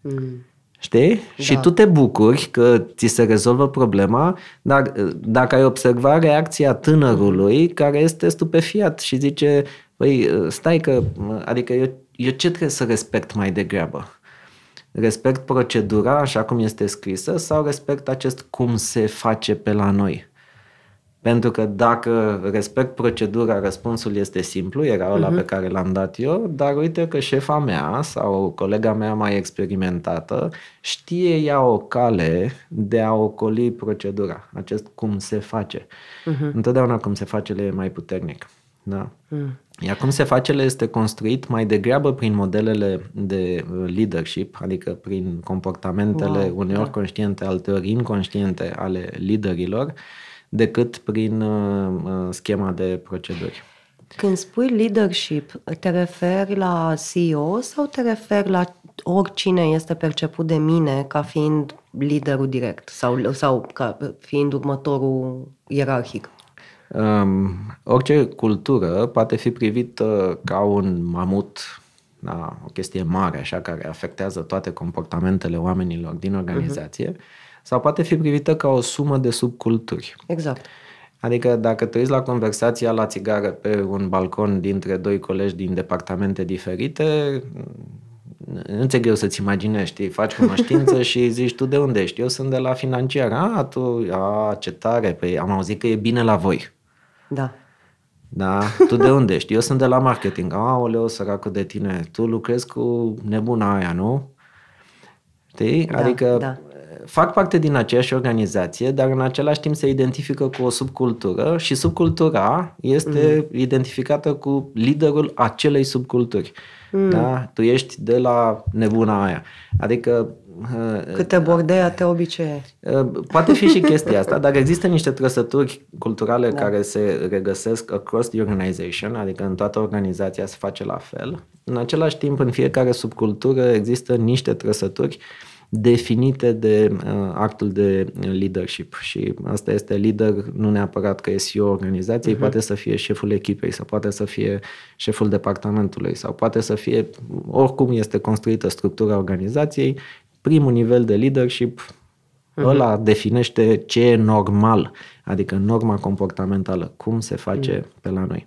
Mm. Știi? Da. Și tu te bucuri că ți se rezolvă problema, dar eh, dacă ai observat reacția tânărului care este stupefiat și zice, păi stai că, adică eu, eu ce trebuie să respect mai degrabă? Respect procedura așa cum este scrisă sau respect acest cum se face pe la noi? Pentru că dacă respect procedura, răspunsul este simplu, era ăla uh-huh. pe care l-am dat eu, dar uite că șefa mea sau colega mea mai experimentată știe ea o cale de a ocoli procedura, acest cum se face. Uh-huh. Întotdeauna cum se face le e mai puternic. Da? Uh-huh. Iar cum se face le este construit mai degrabă prin modelele de leadership, adică prin comportamentele wow, uneori da. conștiente, alteori inconștiente ale liderilor, decât prin uh, uh, schema de proceduri. Când spui leadership, te referi la CEO sau te referi la oricine este perceput de mine ca fiind liderul direct sau, sau ca fiind următorul ierarhic? Um, orice cultură poate fi privită ca un mamut, da, o chestie mare, așa, care afectează toate comportamentele oamenilor din organizație. Uh-huh sau poate fi privită ca o sumă de subculturi. Exact. Adică dacă te uiți la conversația la țigară pe un balcon dintre doi colegi din departamente diferite, nu ți-e greu să-ți imaginești, știi? faci cunoștință [laughs] și zici tu de unde ești, eu sunt de la financiar, a, tu, a, ce tare, păi am auzit că e bine la voi. Da. Da? Tu de unde ești? Eu sunt de la marketing. Aoleu, săracul de tine, tu lucrezi cu nebuna aia, nu? Știi? Da, adică da fac parte din aceeași organizație, dar în același timp se identifică cu o subcultură și subcultura este mm. identificată cu liderul acelei subculturi. Mm. Da? Tu ești de la nebuna aia. Adică... Uh, Câte uh, bordei te obicei. Uh, poate fi și chestia asta, [laughs] dar există niște trăsături culturale da. care se regăsesc across the organization, adică în toată organizația se face la fel. În același timp, în fiecare subcultură există niște trăsături uh, definite de uh, actul de leadership și asta este lider nu neapărat că e CEO organizației, uh-huh. poate să fie șeful echipei sau poate să fie șeful departamentului sau poate să fie, oricum este construită structura organizației, primul nivel de leadership uh-huh. ăla definește ce e normal, adică norma comportamentală, cum se face uh-huh. pe la noi.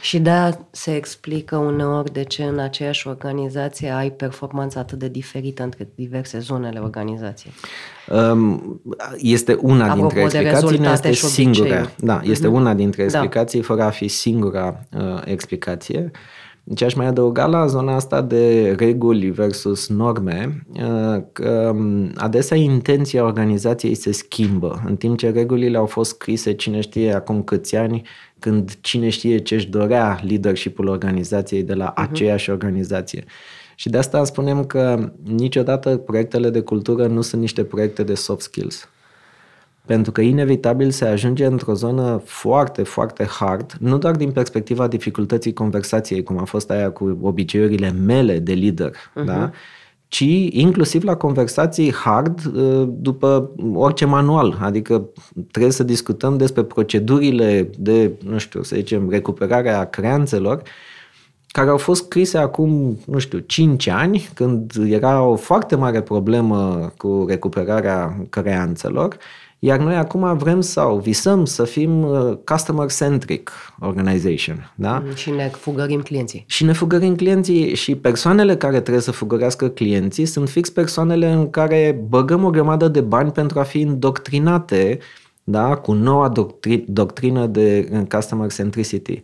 Și de da, se explică uneori de ce în aceeași organizație ai performanță atât de diferită între diverse zonele organizației. Um, este una Apropo dintre explicații, nu este singura. Da, este mm-hmm. una dintre da. explicații, da. fără a fi singura uh, explicație. Uh, deci aș mai adăuga la zona asta de reguli versus norme uh, că um, adesea intenția organizației se schimbă, în timp ce regulile au fost scrise cine știe acum câți ani, când cine știe ce își dorea leadershipul organizației de la mhm. aceeași organizație. Și de asta spunem că niciodată proiectele de cultură nu sunt niște proiecte de soft skills. Pentru că inevitabil se ajunge într-o zonă foarte, foarte hard, nu doar din perspectiva dificultății conversației, cum a fost aia cu obiceiurile mele de lider, uh-huh. da? ci inclusiv la conversații hard ă, după orice manual. Adică trebuie să discutăm despre procedurile de, nu știu, să zicem, recuperarea creanțelor, care au fost scrise acum, nu știu, 5 ani, când era o foarte mare problemă cu recuperarea creanțelor iar noi acum vrem sau visăm să fim uh, customer-centric organization. Da? Mm, și ne fugărim clienții. Și ne fugărim clienții și persoanele care trebuie să fugărească clienții sunt fix persoanele în care băgăm o grămadă de bani pentru a fi indoctrinate da? cu noua doctri- doctrină de customer centricity. Uh,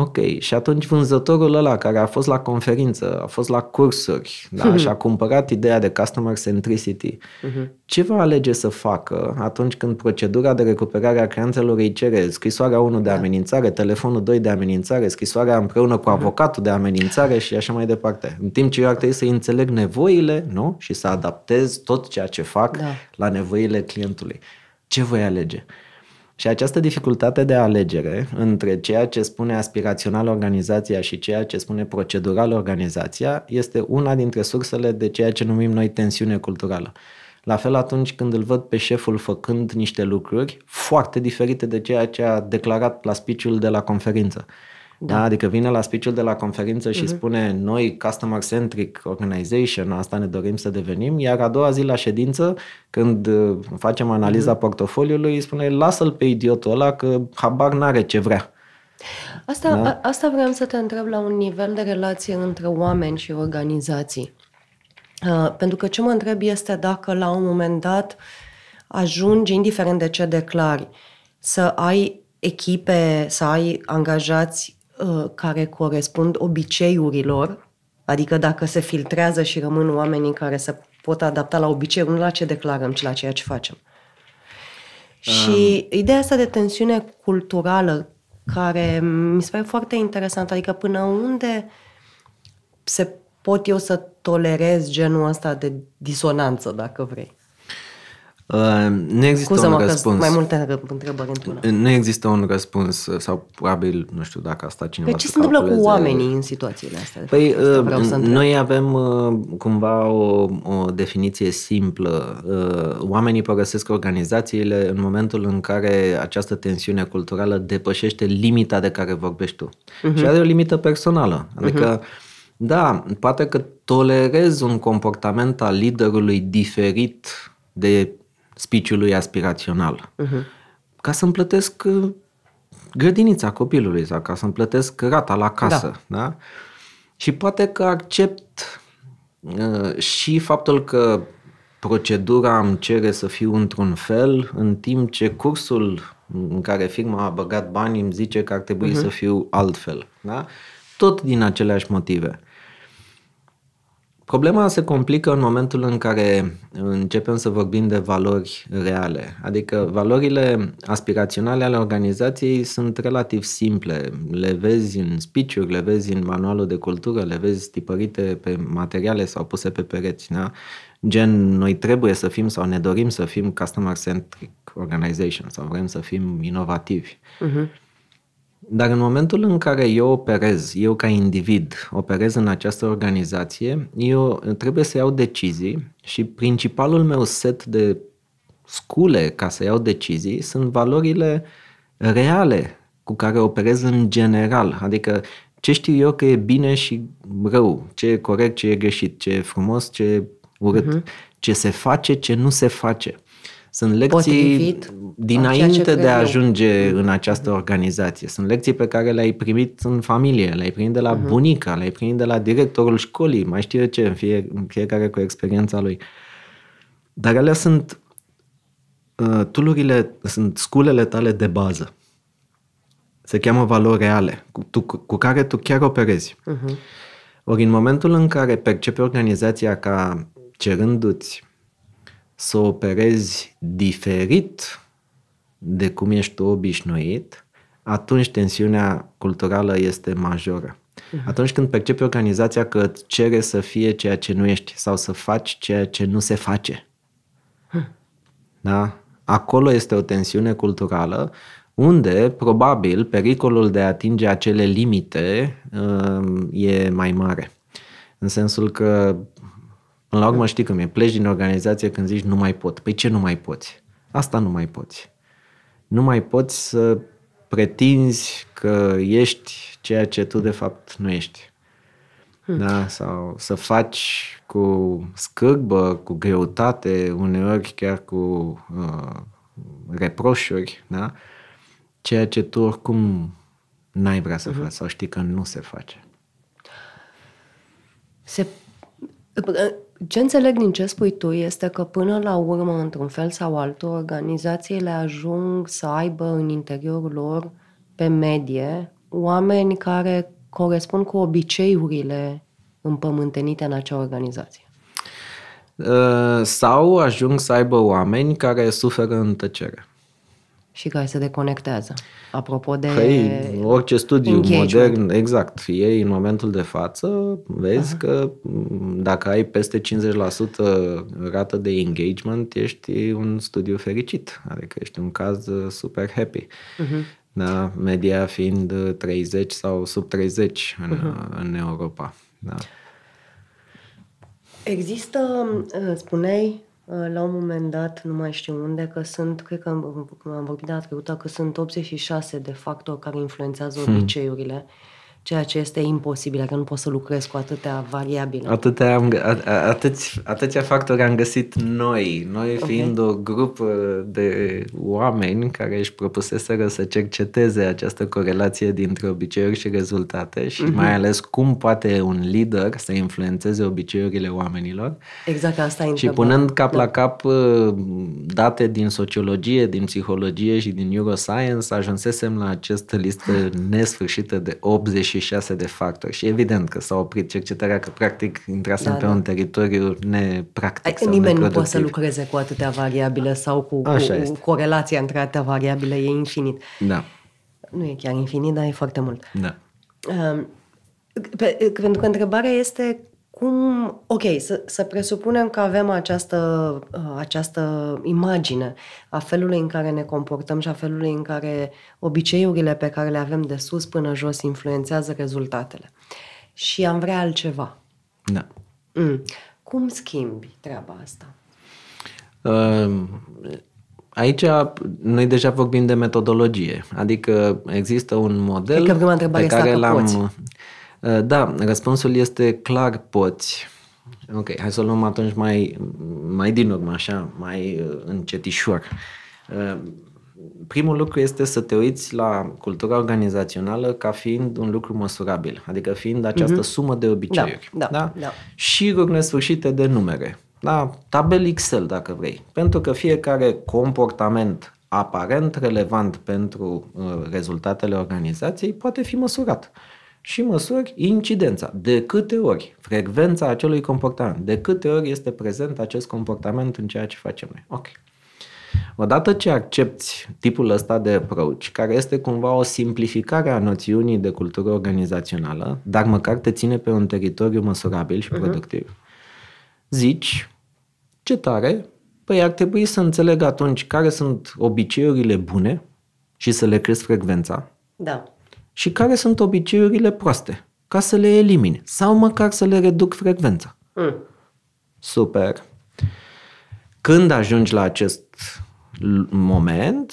Ok, și atunci vânzătorul ăla care a fost la conferință, a fost la cursuri da, [laughs] și a cumpărat ideea de customer centricity, uh-huh. ce va alege să facă atunci când procedura de recuperare a creanțelor îi cere scrisoarea 1 de da. amenințare, telefonul 2 de amenințare, scrisoarea împreună cu mhm. avocatul de amenințare și așa mai departe. În timp ce eu ar trebui să înțeleg nevoile nu? și să adaptez tot ceea ce fac da. la nevoile clientului. Ce voi alege? Și această dificultate de alegere între ceea ce spune aspirațional organizația și ceea ce spune procedural organizația este una dintre sursele de ceea ce numim noi tensiune culturală. La fel atunci când îl văd pe șeful făcând niște lucruri foarte diferite de ceea ce a declarat la de la conferință. Da. da? Adică vine la speech de la conferință și uh-huh. spune noi, Customer Centric Organization, asta ne dorim să devenim, iar a doua zi la ședință, când uh, facem analiza uh-huh. portofoliului, spune lasă-l pe idiotul ăla că habar n-are ce vrea. Asta, da? a, asta vreau să te întreb la un nivel de relație între oameni și organizații. Uh, pentru că ce mă întreb este dacă la un moment dat ajungi, indiferent de ce declari, să ai echipe, să ai angajați Uh, care corespund obiceiurilor, adică dacă se filtrează și rămân oamenii care se pot adapta la obiceiul, nu la ce declarăm, ci la ceea ce facem. Um. Și ideea asta de tensiune culturală, care mi se pare foarte interesantă, adică până unde se pot eu să tolerez genul ăsta de disonanță, dacă vrei. Uh, nu există Scuză-mă un răspuns. mai multe întrebări într-una. Uh, nu există un răspuns uh, sau probabil, nu știu dacă asta cineva Păi ce se întâmplă cu oamenii în situațiile astea? Păi uh, noi avem uh, cumva o, o definiție simplă. Uh, oamenii părăsesc organizațiile în momentul în care această tensiune culturală depășește limita de care vorbești tu. Uh-huh. Și are o limită personală. Adică uh-huh. Da, poate că tolerezi un comportament al liderului diferit de spiciului aspirațional. Uh-huh. Ca să-mi plătesc uh, grădinița copilului sau ca să-mi plătesc rata la casă. Da. Da? Și poate că accept uh, și faptul că procedura îmi cere să fiu într-un fel, în timp ce cursul în care firma a băgat bani îmi zice că ar trebui uh-huh. să fiu altfel. Da? Tot din aceleași motive. Problema se complică în momentul în care începem să vorbim de valori reale, adică valorile aspiraționale ale organizației sunt relativ simple. Le vezi în speech le vezi în manualul de cultură, le vezi tipărite pe materiale sau puse pe pereți. Da? Gen, noi trebuie să fim sau ne dorim să fim customer-centric organization sau vrem să fim inovativi. Uh-huh. Dar în momentul în care eu operez, eu ca individ operez în această organizație, eu trebuie să iau decizii și principalul meu set de scule ca să iau decizii sunt valorile reale cu care operez în general. Adică ce știu eu că e bine și rău, ce e corect, ce e greșit, ce e frumos, ce e urât, uh-huh. ce se face, ce nu se face. Sunt lecții potrivit dinainte de a ajunge eu. în această organizație. Sunt lecții pe care le-ai primit în familie, le-ai primit de la uh-huh. bunica, le-ai primit de la directorul școlii, mai știu eu ce, în, fie, în fiecare cu experiența lui. Dar alea sunt uh, tulurile, sunt sculele tale de bază. Se cheamă valori reale, cu, tu, cu care tu chiar operezi. Uh-huh. Ori în momentul în care percepe organizația ca cerându-ți să operezi diferit de cum ești tu obișnuit, atunci tensiunea culturală este majoră. Uh-huh. Atunci când percepi organizația că îți cere să fie ceea ce nu ești sau să faci ceea ce nu se face. huh Da? Acolo este o tensiune culturală unde probabil pericolul de a atinge acele limite ă, e mai mare. În sensul că în la urmă știi cum e, pleci din organizație când zici nu mai pot. Păi ce nu mai poți? Asta nu mai poți. Nu mai poți să pretinzi că ești ceea ce tu de fapt nu ești. Hmm. Da? Sau să faci cu scârbă, cu greutate, uneori chiar cu uh, reproșuri, da? ceea ce tu oricum n-ai vrea să uh-huh. faci sau știi că nu se face. Se ce înțeleg din ce spui tu este că până la urmă, într-un fel sau altul, organizațiile ajung să aibă în interiorul lor, pe medie, oameni care corespund cu obiceiurile împământenite în acea organizație. Sau ajung să aibă oameni care suferă în tăcere și care se deconectează. Apropo de... Păi, orice studiu modern, exact, ei în momentul de față, vezi Aha. că mm, dacă ai peste 50% rată de engagement, ești un studiu fericit, adică ești un caz uh, super happy. Uh-huh. Da, media fiind 30 uh, sau sub 30 în, uh-huh. în Europa. Da. Există, uh, spuneai, Uh, la un moment dat, nu mai știu unde, că sunt, cred că am, am vorbit data trecută, că sunt 86 de factori care influențează hmm. obiceiurile. Hmm ceea ce este imposibil, că adică nu poți să lucrezi cu atâtea variabile. Atâtea, am, a, atâți, atâția factori am găsit noi, noi okay. fiind o grupă de oameni care își propuseseră să cerceteze această corelație dintre obiceiuri și rezultate și mm-hmm. mai ales cum poate un lider să influențeze obiceiurile oamenilor. Exact asta e Și punând cap da. la cap uh, date din sociologie, din psihologie și din neuroscience, ajunsesem la această listă [laughs] nesfârșită de 80 26 de factori și evident că s-a oprit cercetarea, că practic intrasem da, pe da. un teritoriu nepractic Ai, Nimeni nu poate să lucreze cu atâtea variabile sau cu, Așa cu corelația între atâtea variabile, e infinit. Da. Nu e chiar infinit, dar e foarte mult. Da. Um, pe, pentru că întrebarea este cum, ok, să, să presupunem că avem această, uh, această imagine a felului în care ne comportăm și a felului în care obiceiurile pe care le avem de sus până jos influențează rezultatele. Și am vrea altceva. Da. Mm. Cum schimbi treaba asta? Um, aici noi deja vorbim de metodologie, adică există un model pe care l-am... Poți. Uh, da, răspunsul este clar poți. Ok, hai să o luăm atunci mai, mai din urmă, așa, mai uh, încetișor. Uh, primul lucru este să te uiți la cultura organizațională ca fiind un lucru măsurabil, adică fiind această mm-hmm. sumă de da, obiceiuri. Da, da, da? Da. Și rog nesfârșite de numere. Da, tabel Excel dacă vrei, pentru că fiecare comportament aparent relevant pentru uh, rezultatele organizației poate fi măsurat și măsuri incidența, de câte ori, frecvența acelui comportament, de câte ori este prezent acest comportament în ceea ce facem noi. Ok. Odată ce accepti tipul ăsta de approach, care este cumva o simplificare a noțiunii de cultură organizațională, dar măcar te ține pe un teritoriu măsurabil și mhm. productiv, uh-huh. zici, ce tare, păi ar trebui să înțeleg atunci care sunt obiceiurile bune și să le crezi frecvența. Da și care sunt obiceiurile proaste, ca să le elimini sau măcar să le reduc frecvența. Mm. Super. Când ajungi la acest moment,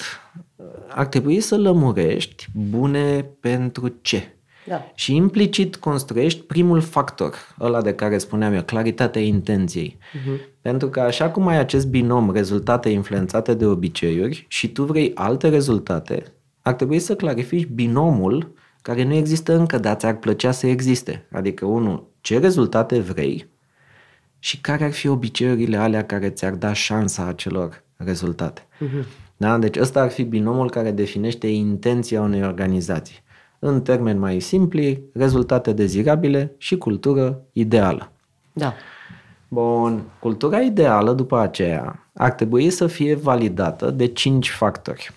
ar trebui să lămurești bune pentru ce. Da. Și implicit construiești primul factor, ăla de care spuneam eu, claritatea intenției. Mhm. Pentru că așa cum ai acest binom rezultate influențate de obiceiuri și tu vrei alte rezultate, ar trebui să clarifici binomul care nu există încă, dar ți-ar plăcea să existe. Adică, unul, ce rezultate vrei și care ar fi obiceiurile alea care ți-ar da șansa acelor rezultate. Uh-huh. Da? Deci ăsta ar fi binomul care definește intenția unei organizații. În termeni mai simpli, rezultate dezirabile și cultură ideală. Da. Bun, cultura ideală după aceea ar trebui să fie validată de 5 factori.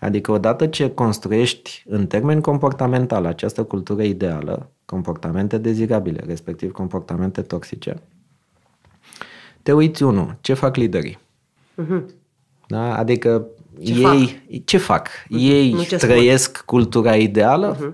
Adică odată ce construiești în termeni comportamentali această cultură ideală, comportamente dezirabile, respectiv comportamente toxice, te uiți, unul, ce fac liderii? Uh-huh. Da? Adică ce ei, fac? ce fac? Uh-huh. Ei ce trăiesc spun. cultura ideală? Uh-huh.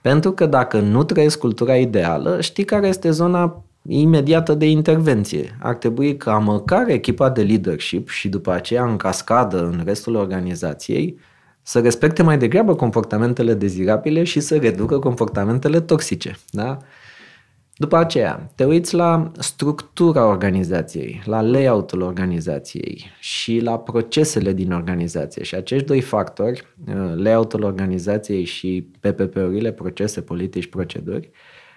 Pentru că dacă nu trăiesc cultura ideală, știi care este zona imediată de intervenție. Ar trebui ca măcar echipa de leadership și după aceea în cascadă în restul organizației să respecte mai degrabă comportamentele dezirabile și să reducă comportamentele toxice. Da? După aceea, te uiți la structura organizației, la layout-ul organizației și la procesele din organizație. Și acești doi factori, uh, layout-ul organizației și PPP-urile, procese, politici, proceduri,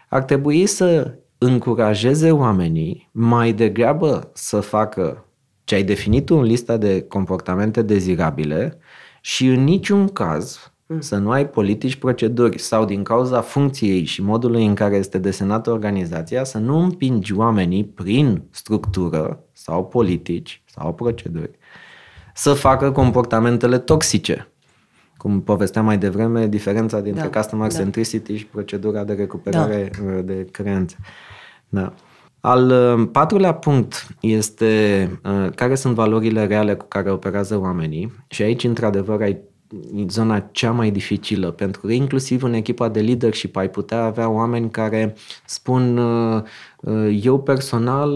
ar trebui să încurajeze oamenii mai degrabă să facă ce ai definit tu în lista de comportamente dezirabile și în niciun caz mm. să nu ai politici, proceduri sau din cauza funcției și modului în care este desenată organizația, să nu împingi oamenii prin structură sau politici sau proceduri să facă comportamentele toxice cum povesteam mai devreme, diferența dintre da, customer da. centricity și procedura de recuperare da. Uh, de creanțe. Da. Al uh, patrulea punct este uh, care sunt valorile reale cu care operează oamenii și aici, într-adevăr, ai zona cea mai dificilă, pentru că inclusiv în echipa de leadership ai putea avea oameni care spun uh, eu personal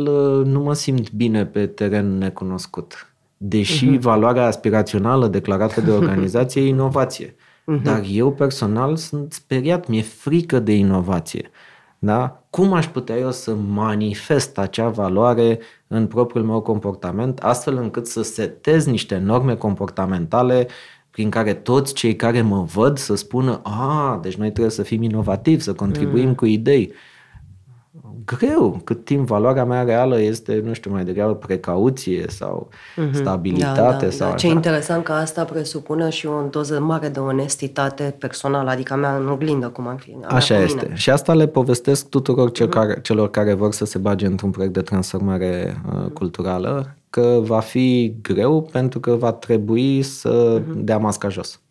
nu mă simt bine pe teren necunoscut deși uh-huh. valoarea aspirațională declarată de [laughs] organizație e inovație. Uh-huh. Dar eu personal sunt speriat, mi-e frică de inovație. Da? Cum aș putea eu să manifest acea valoare în propriul meu comportament, astfel încât să setez niște norme comportamentale prin care toți cei care mă văd să spună, a, deci noi trebuie să fim inovativi, să contribuim mm. cu idei greu, cât timp valoarea mea reală este, nu știu, mai degrabă precauție sau mm-hmm. stabilitate. Da, da, da. sau da. Așa. Ce interesant că asta presupune și o doză mare de onestitate personală, adică mea în oglindă, cum ar fi. Așa este. Mine. Și asta le povestesc tuturor celor, mm-hmm. care, celor care vor să se bage într-un proiect de transformare uh, mhm. culturală, că va fi greu pentru că va trebui să mm-hmm. dea masca jos.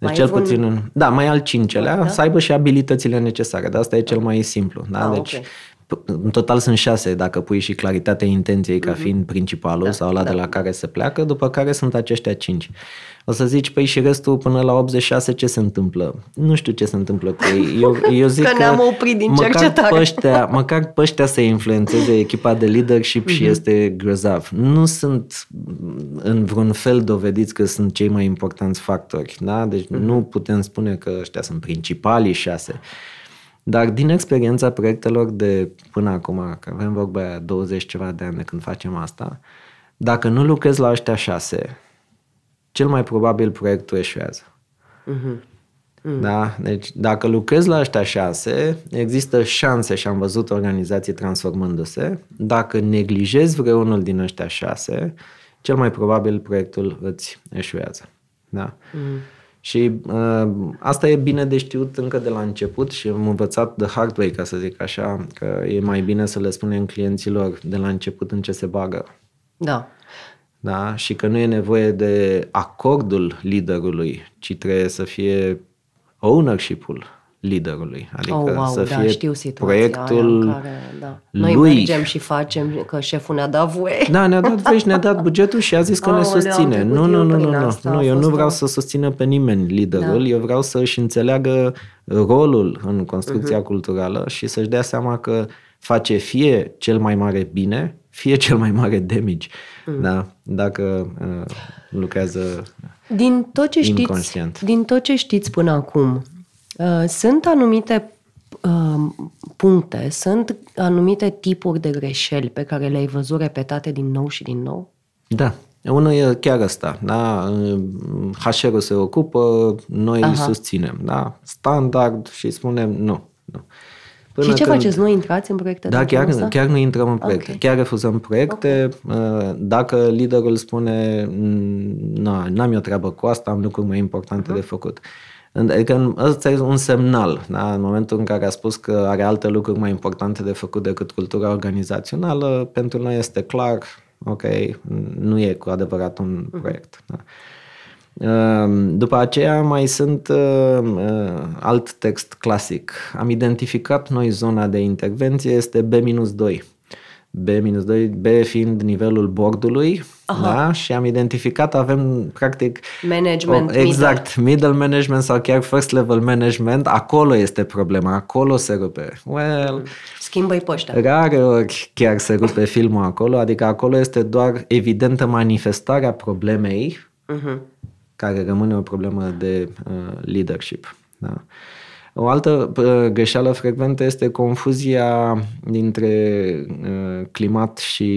Deci mai cel puțin, un... da, mai al cincelea, da? să aibă și abilitățile necesare, dar asta e cel mai simplu. Da? Ah, deci, okay. în total sunt șase, dacă pui și claritatea intenției ca mhm. fiind principalul da, sau la da. de la care se pleacă, după care sunt aceștia cinci. O să zici, păi și restul până la 86 ce se întâmplă? Nu știu ce se întâmplă cu ei. Eu, [laughs] eu zic că, că ne-am oprit din măcar cercetare. Păștea, măcar păștea să influențeze echipa de leadership mm-hmm. este grozav. Nu sunt în vreun fel dovediți că sunt cei mai importanți factori. Da? Deci mm-hmm. nu putem spune că ăștia sunt principalii șase. Dar din experiența proiectelor de până acum, că avem vorba 20 ceva de ani de când facem asta, dacă nu lucrezi la ăștia șase, cel mai probabil proiectul eșuează. Mm-hmm. Da? Deci dacă lucrezi la ăștia șase, există șanse și am văzut organizații transformându-se. Dacă neglijezi vreunul din ăștia șase, cel mai probabil proiectul îți eșuează. Da? Mm. Și uh, asta e bine de știut încă de la început și am învățat de hard way, ca să zic așa, că e mai bine să le spunem clienților de la început în ce se bagă. Da da? și că nu e nevoie de acordul liderului, ci trebuie să fie ownership-ul liderului. Adică oh, wow, să da, fie da, știu proiectul în care, da. Noi lui. mergem și facem că șeful ne-a dat voie. Da, ne-a dat voie și ne-a dat bugetul și a zis că oh, ne susține. Nu, nu, nu, nu, nu, nu. Eu nu vreau o... să susțină pe nimeni liderul, da. eu vreau să își înțeleagă rolul în construcția uh-huh. culturală și să-și dea seama că face fie cel mai mare bine, fie cel mai mare damage mm. da? dacă uh, lucrează din tot ce inconștient. Știți, din tot ce știți până acum, uh, sunt anumite uh, puncte, sunt anumite tipuri de greșeli pe care le-ai văzut repetate din nou și din nou? Da. Unul e chiar ăsta, da? HR-ul se ocupă, noi Aha. îl susținem, da? Standard și spunem nu. Până și ce când... faceți? Noi intrați în proiecte? Da, chiar, chiar nu intrăm în ah, proiecte. Okay. Chiar refuzăm proiecte. Okay. Uh, dacă liderul spune, na, n-am eu treabă cu asta, am lucruri mai importante uh-huh. de făcut. Adică ăsta e un semnal. Da? În momentul în care a spus că are alte lucruri mai importante de făcut decât cultura organizațională, pentru noi este clar, ok, nu e cu adevărat un proiect. Da? Ehm, după aceea mai sunt ehm, eh, alt text clasic. Am identificat noi zona de intervenție, este B-2. B-2, B fiind nivelul bordului, Aha. da? Și am identificat, avem practic... Management, o, Exact, middle. middle management sau chiar first level management, acolo este problema, acolo se rupe. Well... Schimbă-i poșta. Rare ori chiar se rupe filmul acolo, adică acolo este doar evidentă manifestarea problemei, uh-huh care rămâne o problemă de uh, leadership. Da. O altă uh, greșeală frecventă este confuzia dintre uh, climat și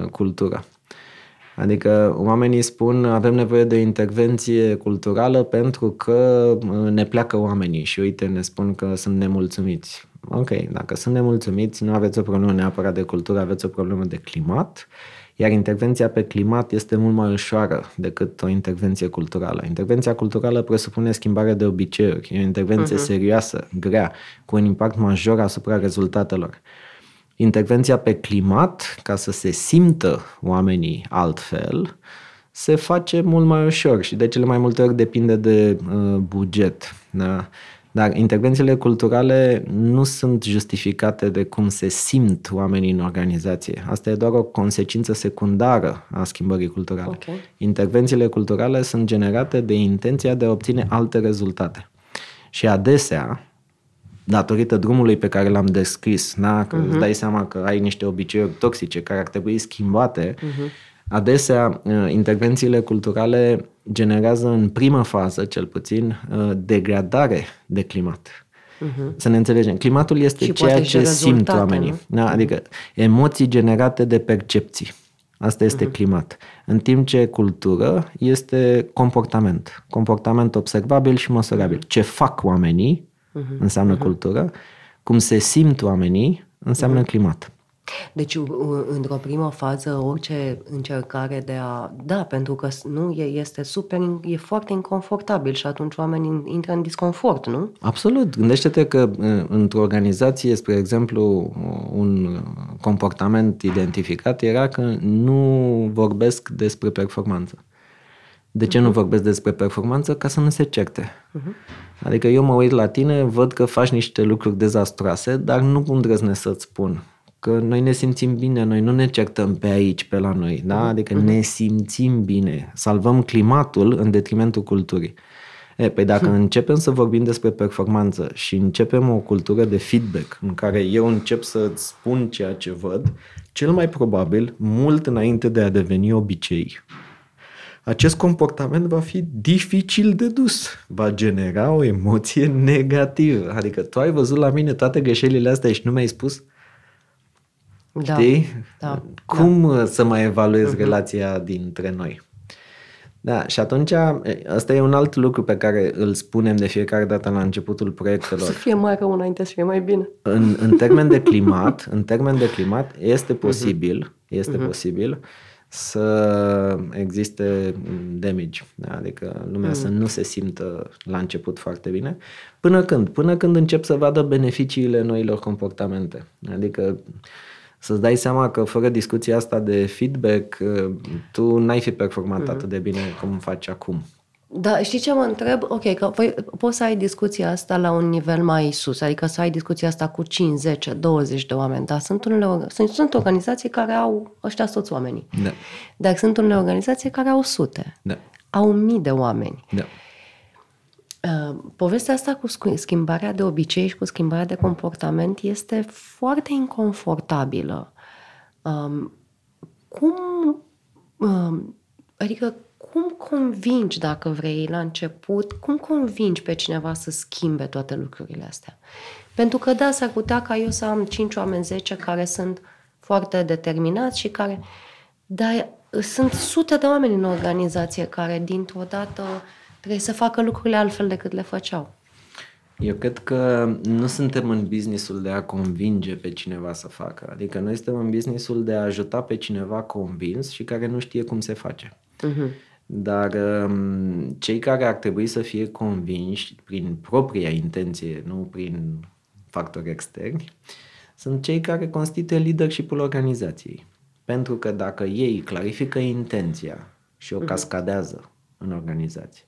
uh, cultură. Adică oamenii spun avem nevoie de intervenție culturală pentru că uh, ne pleacă oamenii și uite ne spun că sunt nemulțumiți. Ok, dacă sunt nemulțumiți, nu aveți o problemă neapărat de cultură, aveți o problemă de climat. Uh, iar intervenția pe climat este mult mai ușoară decât o intervenție culturală. Intervenția culturală presupune schimbarea de obiceiuri, e o intervenție uh-huh. serioasă, grea, cu un impact major asupra rezultatelor. Intervenția pe climat, ca să se simtă oamenii altfel, se face mult mai ușor și de cele mai multe ori depinde de uh, buget. Da? Dar intervențiile culturale nu sunt justificate de cum se simt oamenii în organizație. Asta e doar o consecință secundară a schimbării culturale. Okay. Intervențiile culturale sunt generate de intenția de a obține alte rezultate. Și adesea, datorită drumului pe care l-am descris, na, da, că uh-huh. îți mhm. dai seama că ai niște obiceiuri toxice care ar trebui schimbate, uh-huh. adesea uh, intervențiile culturale generează în prima fază, cel puțin, uh, degradare de climat. Mhm. Să ne înțelegem. Climatul este și ceea ce simt oamenii. Da? Adică emoții generate de percepții. Asta este uh-huh. climat. În timp ce cultură este comportament. Comportament observabil și măsurabil. Uh-huh. Ce fac oamenii uh-huh. înseamnă uh-huh. cultură, cum se simt oamenii înseamnă uh-huh. climat. Deci, într-o primă fază, orice încercare de a... Da, pentru că nu este super, e foarte inconfortabil și atunci oamenii intră în disconfort, nu? Absolut. Gândește-te că într-o organizație, spre exemplu, un comportament identificat era că nu vorbesc despre performanță. De ce uh-huh. nu mhm. vorbesc despre performanță? Ca să nu se certe. Uh-huh. Adică eu mă uit la tine, văd că faci niște lucruri dezastroase, dar nu îndrăznesc să-ți spun că noi ne simțim bine, noi nu ne certăm pe aici, pe la noi, da? Mm-hmm. Adică ne mm-hmm. simțim bine, salvăm climatul în detrimentul culturii. E, păi dacă hmm. începem să vorbim despre performanță și începem o cultură de feedback în care eu încep să-ți spun ceea ce văd, cel mai probabil, mult înainte de a deveni obicei, acest comportament va fi dificil de dus. Va genera o emoție negativă. Adică tu ai văzut la mine toate greșelile astea și nu mi-ai spus? Da. Știi? Da. Cum da. Uh, să mai evaluez uh-huh. Mhm. relația dintre noi? Da, și atunci ăsta e un alt lucru pe care îl spunem de fiecare dată la începutul proiectelor. Să fie mai rău înainte să fie mai bine. În, în termen de climat, [laughs] în termen de climat este mhm. posibil, uh-huh. este uh-huh. posibil să existe damage, da? adică lumea uh-huh. să nu se simtă la început foarte bine, până când? Până când încep să vadă beneficiile noilor comportamente. Adică să-ți dai seama că fără discuția asta de feedback, uh, tu n-ai fi performat mm-hmm. atât de bine cum faci acum. Da, știi ce mă întreb? Ok, că voi, poți să ai discuția asta la un nivel mai sus, adică să ai discuția asta cu 5, 10, 20 de oameni, dar sunt unele sunt, sunt organizații care au ăștia toți oamenii. Da. Dar sunt unele organizații care au sute, da. au mii de oameni. Da. Ehm, povestea asta cu schimbarea de obicei și cu schimbarea de comportament este foarte inconfortabilă. Um, cum, um, adică, cum convingi, dacă vrei, la început, cum convingi pe cineva să schimbe toate lucrurile astea? Pentru că, da, s-ar putea ca eu să am 5 oameni, 10 care sunt foarte determinați și care... Dar sunt sute de oameni în organizație care, dintr-o dată, uh, Trebuie să facă lucrurile altfel decât le făceau. Eu cred că nu suntem în businessul de a convinge pe cineva să facă. Adică noi suntem în businessul de a ajuta pe cineva convins și care nu știe cum se face. Uh-huh. Dar um, cei care ar trebui să fie convinși prin propria intenție, nu prin factori externi, sunt cei care constituie leadership-ul organizației. Pentru că dacă ei clarifică intenția și o mhm. cascadează în organizație,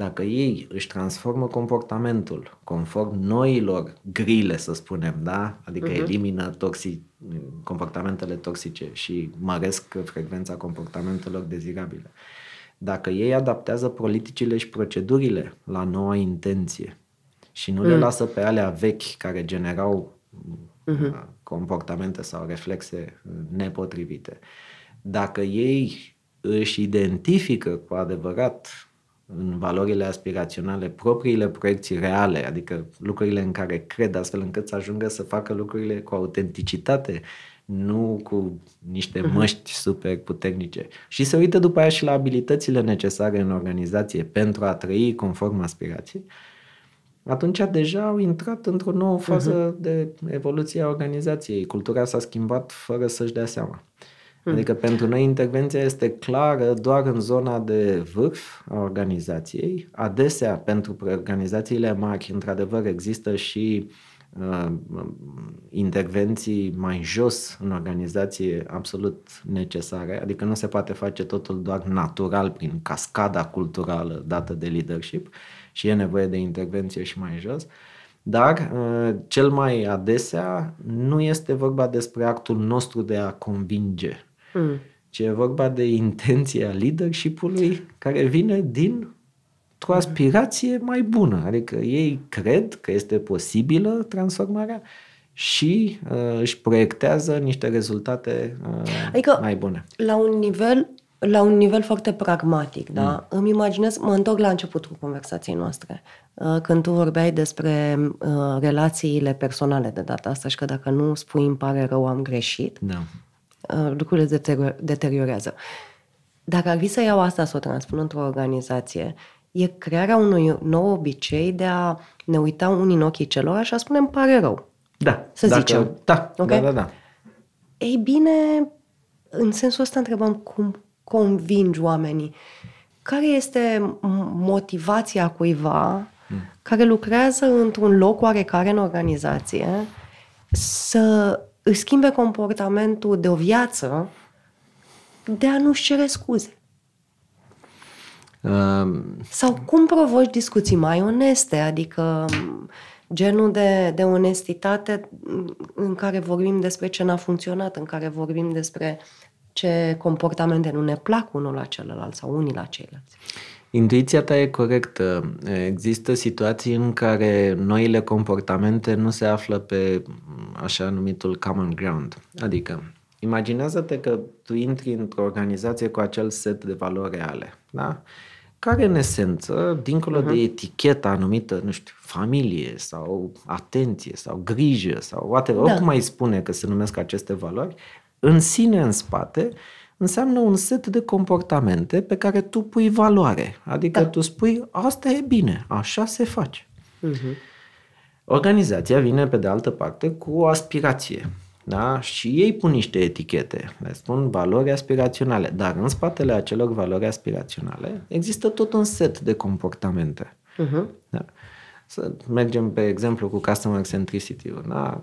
dacă ei își transformă comportamentul conform noilor grile, să spunem, da? adică uh-huh. elimină toxic, comportamentele toxice și măresc frecvența comportamentelor dezirabile, dacă ei adaptează politicile și procedurile la noua intenție și nu uh-huh. le mm. lasă pe alea vechi care generau uh-huh. comportamente sau reflexe nepotrivite, dacă ei își identifică cu adevărat în valorile aspiraționale, propriile proiecții reale, adică lucrurile în care cred, astfel încât să ajungă să facă lucrurile cu autenticitate, nu cu niște mhm. măști super puternice. Și se uită după aia și la abilitățile necesare în organizație pentru a trăi conform aspirației, atunci deja au intrat într-o nouă mhm. fază uh-huh. de evoluție a organizației. Cultura s-a schimbat fără să-și dea seama. Uh, Mm. Adică pentru noi intervenția este clară doar în zona de vârf a organizației. Adesea, pentru organizațiile mari, într-adevăr, există și uh, intervenții mai jos în organizație absolut necesare, adică nu se poate face totul doar natural prin cascada culturală dată de leadership și e nevoie de intervenție și mai jos. Dar uh, cel mai adesea nu este vorba despre actul nostru de a convinge Mm. Ci e vorba de intenția leadership-ului care vine din o aspirație mai bună. Adică ei cred că este posibilă transformarea și uh, își proiectează niște rezultate uh, adică, mai bune. la un nivel la un nivel foarte pragmatic, da? Mm. Îmi imaginez, mă întorc la începutul conversației noastre, uh, când tu vorbeai despre uh, relațiile personale de data asta și că dacă nu spui îmi pare rău, am greșit. Da. Uh, lucrurile deteriorează. Dacă ar fi să iau asta, să o transpun într-o organizație, e crearea unui nou obicei de a ne uita unii în ochii celor și a spune îmi pare rău. Da. Să dacă, zicem. Da, okay? da, da, da. Ei bine, în sensul ăsta întrebăm cum convingi oamenii. Care este motivația cuiva mm. care lucrează într-un loc oarecare în organizație să își schimbe comportamentul de o viață de a nu-și cere scuze. Um... Sau cum provoci discuții mai oneste, adică genul de, de onestitate în care vorbim despre ce n-a funcționat, în care vorbim despre ce comportamente nu ne plac unul la celălalt sau unii la ceilalți. Uh, Intuiția ta e corectă. Există situații în care noile comportamente nu se află pe așa numitul common ground. Adică, imaginează-te că tu intri într-o organizație cu acel set de valori reale, da? care în esență, dincolo uh-huh. de eticheta anumită, nu știu, familie sau atenție sau grijă sau whatever, da. oricum mai spune că se numesc aceste valori, în sine, în spate, uh, înseamnă un set de comportamente pe care tu pui valoare. Adică da. tu spui, asta e bine, așa se face. Uh-huh. Organizația vine, pe de altă parte, cu o aspirație. Da? Și ei pun niște etichete, le spun valori aspiraționale, dar în spatele acelor valori aspiraționale există tot un set de comportamente. Uh-huh. Da? Să mergem pe exemplu cu customer centricity. Da?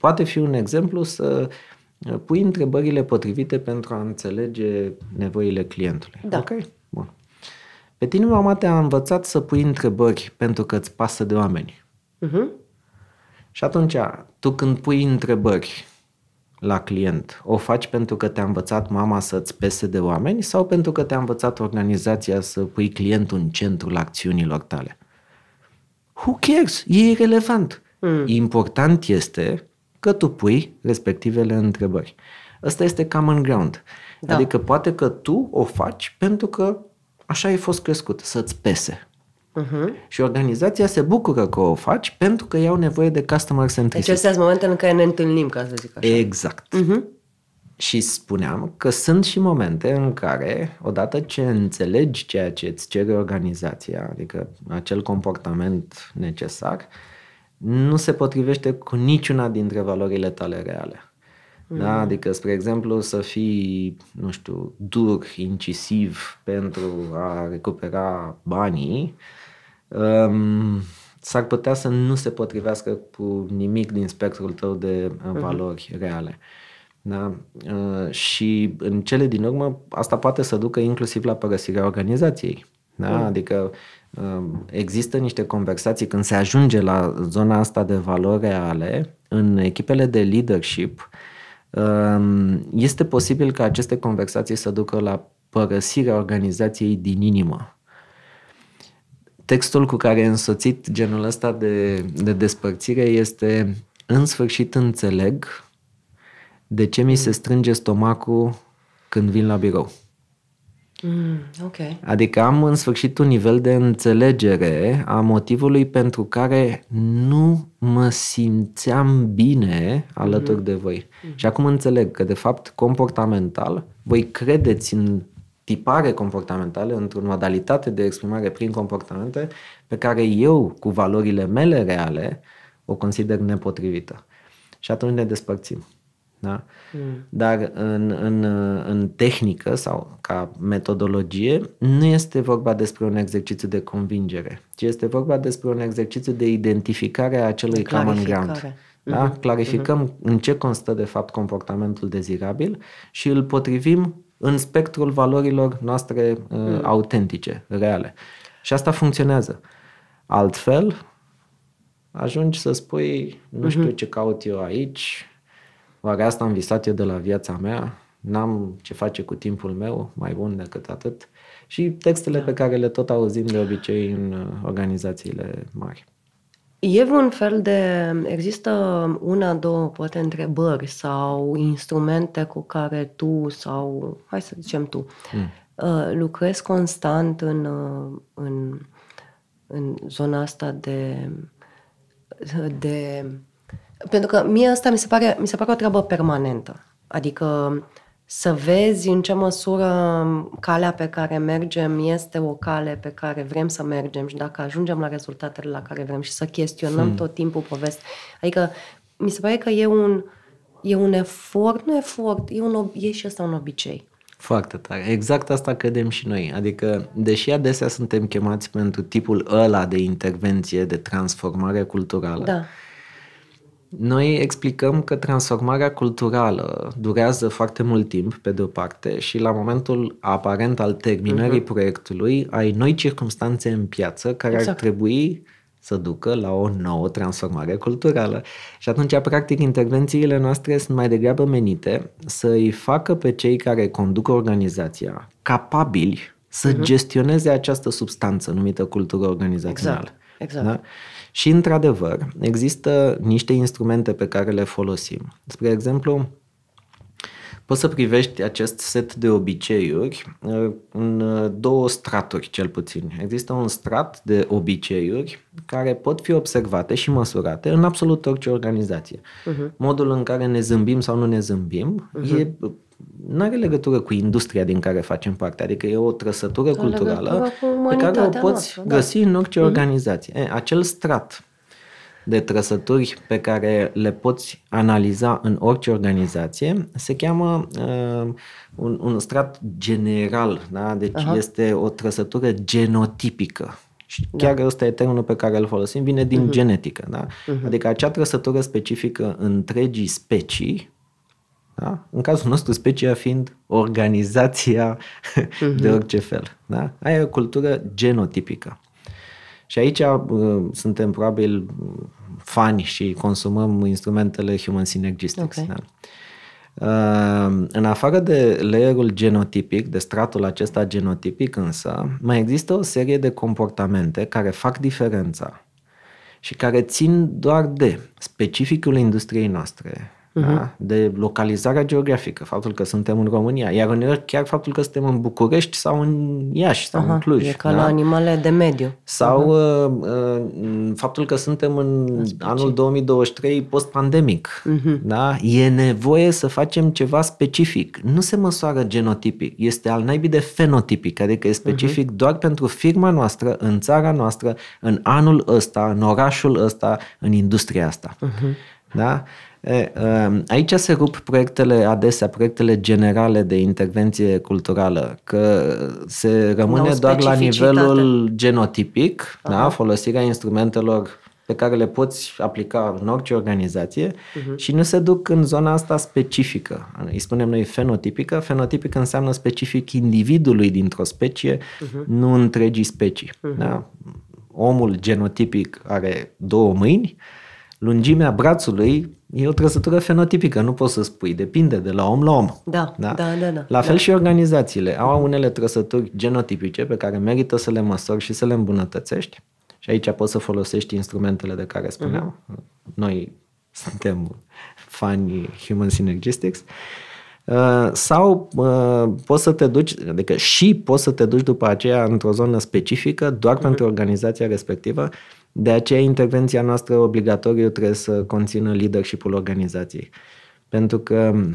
Poate fi un exemplu să uh, Eh, pui întrebările potrivite pentru a înțelege nevoile clientului. Da. Ok? Bun. Pe tine mama te-a învățat să pui întrebări pentru că îți pasă de oameni. Uh-huh. Și atunci, tu când pui întrebări la client, o faci pentru că te-a învățat mama să-ți pese de oameni sau pentru că te-a învățat organizația să pui clientul în centrul acțiunilor tale? Who cares? E irrelevant. Mm. Important este că tu pui respectivele întrebări. Ăsta este common ground. Da. Adică poate că tu o faci pentru că așa ai fost crescut, să-ți pese. Uh-huh. Și organizația se bucură că o faci pentru că iau nevoie de customer deci centricity. Deci astea sunt momentele în care ne întâlnim, ca să zic așa. Exact. Uh-huh. Și spuneam că sunt și momente în care, odată ce înțelegi ceea ce îți cere organizația, adică acel comportament necesar, uh, nu se potrivește cu niciuna dintre valorile tale reale. Da? Mm. Adică, spre exemplu, să fii, nu știu, dur, incisiv pentru a recupera banii, um, s-ar putea să nu se potrivească cu nimic din spectrul tău de mm-hmm. valori reale. Da? Uh, și în cele din urmă, asta poate să ducă inclusiv la părăsirea organizației. Da? Mm. Adică Um, există niște conversații când se ajunge la zona asta de valori reale, în echipele de leadership, um, este posibil ca aceste conversații să ducă la părăsirea organizației din inimă. Textul cu care e însoțit genul ăsta de, de despărțire este În sfârșit înțeleg de ce mi se strânge stomacul când vin la birou. Mm, okay. Adică am în sfârșit un nivel de înțelegere a motivului pentru care nu mă simțeam bine alături mm. de voi. Mm. Și acum înțeleg că, de fapt, comportamental, voi credeți în tipare comportamentale, într-o modalitate de exprimare prin comportamente pe care eu, cu valorile mele reale, o consider nepotrivită. Și atunci ne despărțim. Da? Mm. Dar în, în, în tehnică sau ca metodologie nu este vorba despre un exercițiu de convingere, ci este vorba despre un exercițiu de identificare a acelui common ground. Mm-hmm. Da? Mm-hmm. Clarificăm mm-hmm. în ce constă de fapt comportamentul dezirabil și îl potrivim în spectrul valorilor noastre uh, mm. autentice, reale. Și asta funcționează. Altfel, ajungi să spui, nu mm-hmm. știu mm-hmm. ce caut eu aici, Oare asta am visat eu de la viața mea? N-am ce face cu timpul meu mai bun decât atât? Și textele da. pe care le tot auzim de obicei în uh, organizațiile mari. E un fel de. Există una, două, poate întrebări sau instrumente cu care tu sau, hai să zicem tu, mm. lucrezi constant în, uh, în, în zona asta de, de pentru că mie asta mi se pare, mi se pare o treabă permanentă. Adică să vezi în ce măsură calea pe care mergem este o cale pe care vrem să mergem și dacă ajungem la rezultatele la care vrem și să chestionăm hmm. tot timpul poveste. Adică mi se pare că e un, e un efort, nu efort, e, un, e și asta un obicei. Foarte tare. Exact asta credem și noi. Adică, deși adesea suntem chemați pentru tipul ăla de intervenție, de transformare culturală, da noi explicăm că transformarea culturală durează foarte mult timp, pe de o parte, și la momentul aparent al terminării uh-huh. proiectului ai noi circumstanțe în piață care exact. ar trebui să ducă la o nouă transformare culturală. Și atunci, practic, intervențiile noastre sunt mai degrabă menite să-i facă pe cei care conduc organizația capabili să uh-huh. gestioneze această substanță numită cultură organizațională. Exact. exact. Da? Și, într-adevăr, există niște instrumente pe care le folosim. Spre exemplu, poți să privești acest set de obiceiuri uh, în uh, două straturi, cel puțin. Există un strat de obiceiuri care pot fi observate și măsurate în absolut orice organizație. Uh-huh. Modul în care ne zâmbim sau nu ne zâmbim uh-huh. e nu are legătură cu industria din care facem parte, adică e o trăsătură culturală pe care o poți noastră, da. găsi da. în orice mm-hmm. organizație. E, acel strat de trăsături pe care le poți analiza în orice organizație se cheamă uh, un, un strat general, da? deci Aha. este o trăsătură genotipică. Și da. chiar da. ăsta e termenul pe care îl folosim, vine din uh-huh. genetică. Da? Uh-huh. Adică acea trăsătură specifică întregii specii da? În cazul nostru, specia fiind organizația uh-huh. de mhm. orice fel. Da? Aia e o cultură genotipică. Și aici uh, suntem probabil fani și consumăm instrumentele Human Synergistics. Okay. Da? Uh, în afară de layerul genotipic, de stratul acesta genotipic însă, mai există o serie de comportamente care fac diferența și care țin doar de specificul industriei noastre, uh-huh. da? Mhm. de localizarea geografică, faptul că suntem în România, iar uneori chiar faptul că suntem în București sau în Iași sau Aha, în Cluj. E ca da? la animale de mediu. Sau uh-huh. faptul că suntem în Aspecie. anul 2023 post-pandemic. Uh-huh. Da? E nevoie să facem ceva specific. Nu se măsoară genotipic, este al naibii de fenotipic, adică e specific uh-huh. doar pentru firma noastră, în țara noastră, în anul ăsta, în orașul ăsta, în industria asta. Uh-huh. Da? E, um, aici se rup proiectele adesea, proiectele generale de intervenție culturală, că se rămâne doar la nivelul genotipic, da? folosirea instrumentelor pe care le poți aplica în orice organizație uh-huh. și nu se duc în zona asta specifică. Îi spunem noi fenotipică. Fenotipică înseamnă specific individului dintr-o specie, uh-huh. nu întregii specii. Uh-huh. Da? Omul genotipic are două mâini, lungimea brațului E o trăsătură fenotipică, nu poți să spui. Depinde de la om la om. Da, da, da. da, da la fel da. și organizațiile au unele trăsături genotipice pe care merită să le măsori și să le îmbunătățești. Și aici poți să folosești instrumentele de care spuneam. Uh-huh. Noi suntem fani Human Synergistics. Uh, sau uh, poți să te duci, adică și poți să te duci după aceea într-o zonă specifică doar uh-huh. pentru organizația respectivă de aceea intervenția noastră obligatoriu trebuie să conțină leadership-ul organizației. Pentru că um,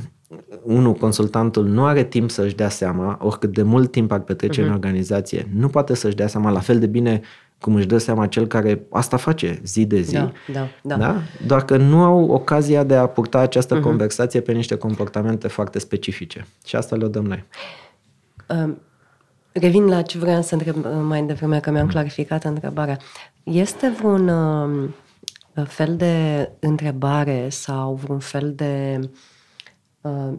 unul, consultantul nu are timp să-și dea seama, oricât de mult timp ar petrece uh-huh. în mhm. organizație, nu poate să-și dea seama la fel de bine cum își dă seama cel care asta face zi de zi. Da, da, da. da? Doar că nu au ocazia de a purta această uh-huh. conversație pe niște comportamente foarte specifice. Și asta le dăm noi. Um, revin la ce vreau să întreb uh, mai devreme, că mi-am mhm. clarificat întrebarea. Este vreun uh, fel de întrebare sau vreun fel de, uh,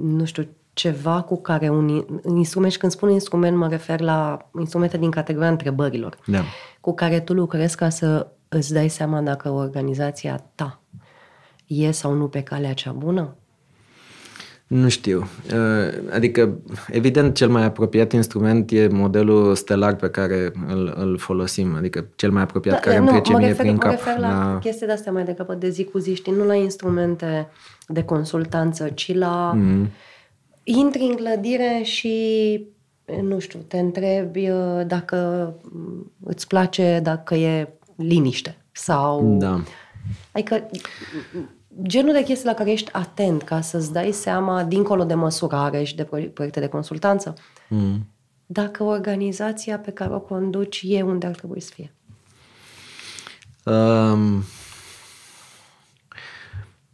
nu știu, ceva cu care un, un instrument, și când spun instrument mă refer la instrumente din categoria întrebărilor, da. cu care tu lucrezi ca să îți dai seama dacă organizația ta e sau nu pe calea cea bună? Nu știu. Uh, adică, evident, cel mai apropiat instrument e modelul stelar pe care îl, îl folosim, adică cel mai apropiat da, care nu, îmi trece mă mie refer, prin mă cap. Mă refer la, la da. chestii de-astea mai degrabă de zi cu zi, știi, nu la instrumente de consultanță, ci la... Mm. Intri în clădire și eh, nu știu, te întrebi eh, dacă îți place, dacă e liniște sau... Da. Adică genul de chestii la care ești atent ca să-ți dai seama, dincolo de măsurare și de proiecte de consultanță, mm. dacă organizația pe care o conduci e unde ar trebui să fie. Um,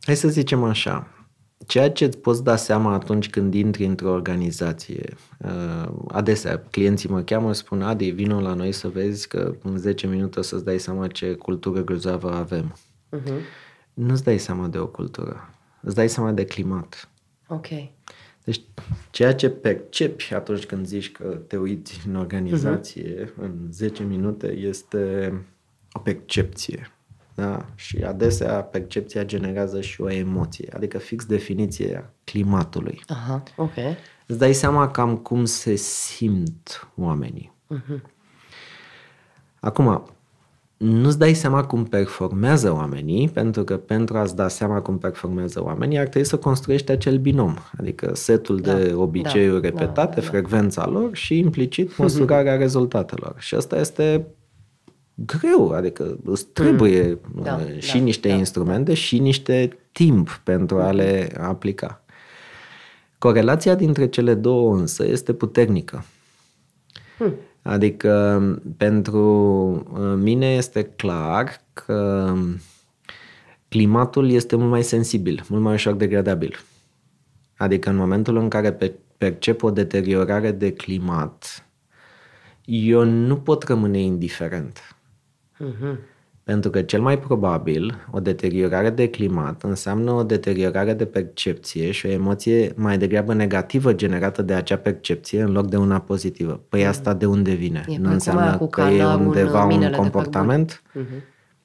hai să zicem așa. Ceea ce îți poți da seama atunci când intri într-o organizație, uh, adesea clienții mă cheamă, spun, Adi, vină la noi să vezi că în 10 minute o să-ți dai seama ce cultură grozavă avem. Uh-huh nu-ți dai seama de o cultură, îți dai seama de climat. Ok. Deci ceea ce percepi atunci când zici că te uiți în organizație uh-huh. în 10 minute este o percepție. Da? Și adesea percepția generează și o emoție, adică fix definiția climatului. Aha, uh-huh. ok. Îți dai seama cam cum se simt oamenii. Uh-huh. Acum, nu-ți dai seama cum performează oamenii, pentru că pentru a-ți da seama cum performează oamenii, ar trebui să construiești acel binom, adică setul da, de da, obiceiuri da, repetate, da, da, frecvența da. lor și implicit mhm. măsurarea rezultatelor. Și asta este greu, adică îți trebuie mm. da, și da, niște da, instrumente da. și niște timp pentru a mhm. le aplica. Corelația dintre cele două însă este puternică. Hmm. Adică um, pentru uh, mine este clar că um, climatul este mult mai sensibil, mult mai ușor degradabil. Adică în momentul în care percep o deteriorare de climat, eu nu pot rămâne indiferent. Uh-huh. Pentru că cel mai probabil o deteriorare de climat înseamnă o deteriorare de percepție și o emoție mai degrabă negativă generată de acea percepție în loc de una pozitivă. Păi mm. asta de unde vine? E nu înseamnă cu că e undeva un comportament? Mm-hmm.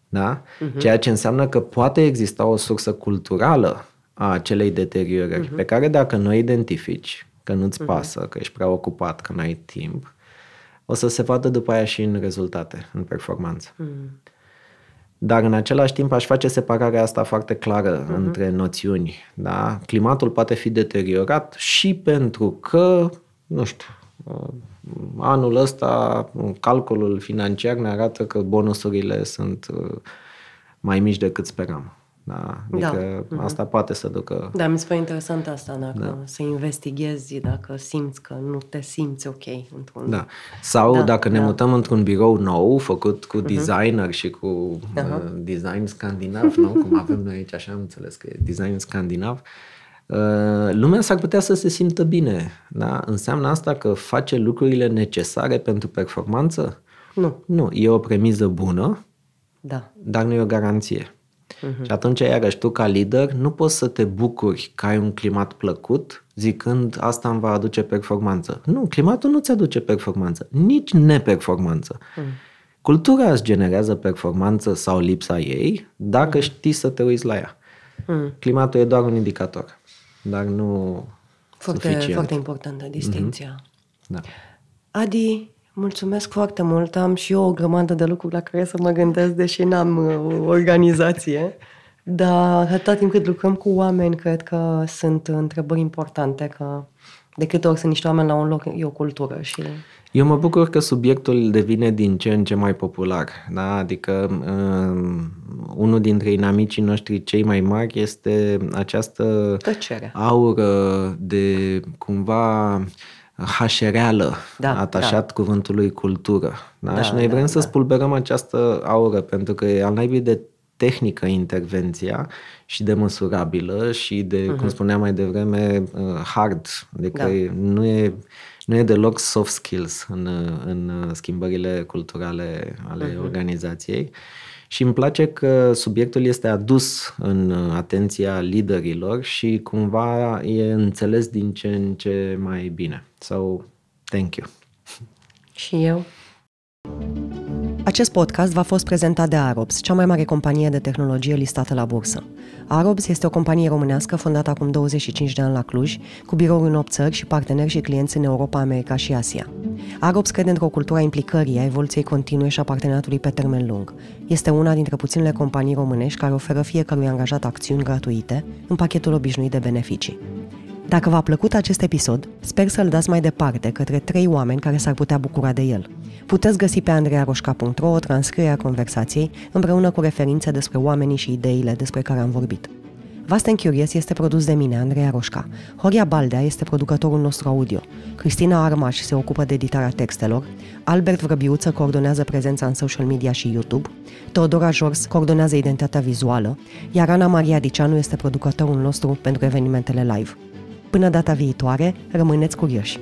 Da? Uh-huh. Ceea ce înseamnă că poate exista o sursă culturală a acelei deteriorări, uh-huh. pe care dacă nu o identifici, că nu-ți pasă, uh-huh. că ești prea ocupat, că n-ai timp, o să se vadă după aia și în rezultate, în performanță. Uh-huh dar în același timp aș face separarea asta foarte clară uh-huh. între noțiuni. Da? Climatul poate fi deteriorat și pentru că, nu știu, uh, anul ăsta calculul financiar ne arată că bonusurile sunt uh, mai mici decât speram. Da, da, adică da. asta mm-hmm. poate să ducă... Da, mi se pare interesant asta, dacă da. să investighezi, dacă simți că nu te simți ok într-un... Da. Sau da, dacă da. ne mutăm într-un birou nou, făcut cu mhm. designer mm-hmm. și cu uh-huh. uh, design scandinav, nu? Cum avem noi aici, așa am înțeles că e design scandinav, uh, lumea s-ar putea să se simtă bine. Da? Înseamnă asta că face lucrurile necesare pentru performanță? Nu. Nu, e o premiză bună, da. dar nu e o garanție. Uh-huh. Și atunci, iarăși, tu ca lider nu poți să te bucuri că ai un climat plăcut zicând asta îmi va aduce performanță. Nu, climatul nu-ți aduce performanță, nici neperformanță. Uh-huh. Cultura îți generează performanță sau lipsa ei dacă uh-huh. știi să te uiți la ea. Uh-huh. Climatul e doar un indicator, dar nu foarte, suficient. Foarte importantă distinția. Uh-huh. Da. Adi, Mulțumesc foarte mult. Am și eu o grămadă de lucruri la care să mă gândesc, deși n-am o uh, organizație. Dar atâta timp cât lucrăm cu oameni, cred că sunt întrebări importante, că de câte ori sunt niște oameni la un loc, e o cultură și... Eu mă bucur că subiectul devine din ce în ce mai popular, da? adică um, unul dintre inamicii noștri cei mai mari este această Tăcere. aură de cumva hașereală, da, da. atașat da. cuvântului cultură. Da? Da, și noi da, vrem da, să da. spulberăm această aură, pentru că e al naibii de tehnică intervenția și de măsurabilă și de, uh-huh. cum mhm. spuneam mai devreme, uh, hard. Adică da. nu, e, nu e deloc soft skills în, în schimbările culturale ale uh-huh. organizației. Și îmi place că subiectul este adus în atenția liderilor și cumva e înțeles din ce în ce mai bine. So, thank you! Și eu. thank you acest podcast va fost prezentat de Arobs, cea mai mare companie de tehnologie listată la bursă. Arobs este o companie românească fondată acum 25 de ani la Cluj, cu birouri în 8 țări și parteneri și clienți în Europa, America și Asia. Arobs crede într-o cultură a implicării, a evoluției continue și a parteneriatului pe termen lung. Este una dintre puținele companii românești care oferă fiecărui angajat acțiuni gratuite în pachetul obișnuit de beneficii. Dacă v-a plăcut acest episod, sper să-l dați mai departe către trei oameni care s-ar putea bucura de el. Puteți găsi pe andrearoșca.ro o transcriere a conversației împreună cu referințe despre oamenii și ideile despre care am vorbit. Vast and Curious este produs de mine, Andreea Roșca. Horia Baldea este producătorul nostru audio. Cristina Armaș se ocupă de editarea textelor. Albert Vrăbiuță coordonează prezența în social media și YouTube. Teodora Jors coordonează identitatea vizuală. Iar Ana Maria Diceanu este producătorul nostru pentru evenimentele live. Până data viitoare, rămâneți curioși!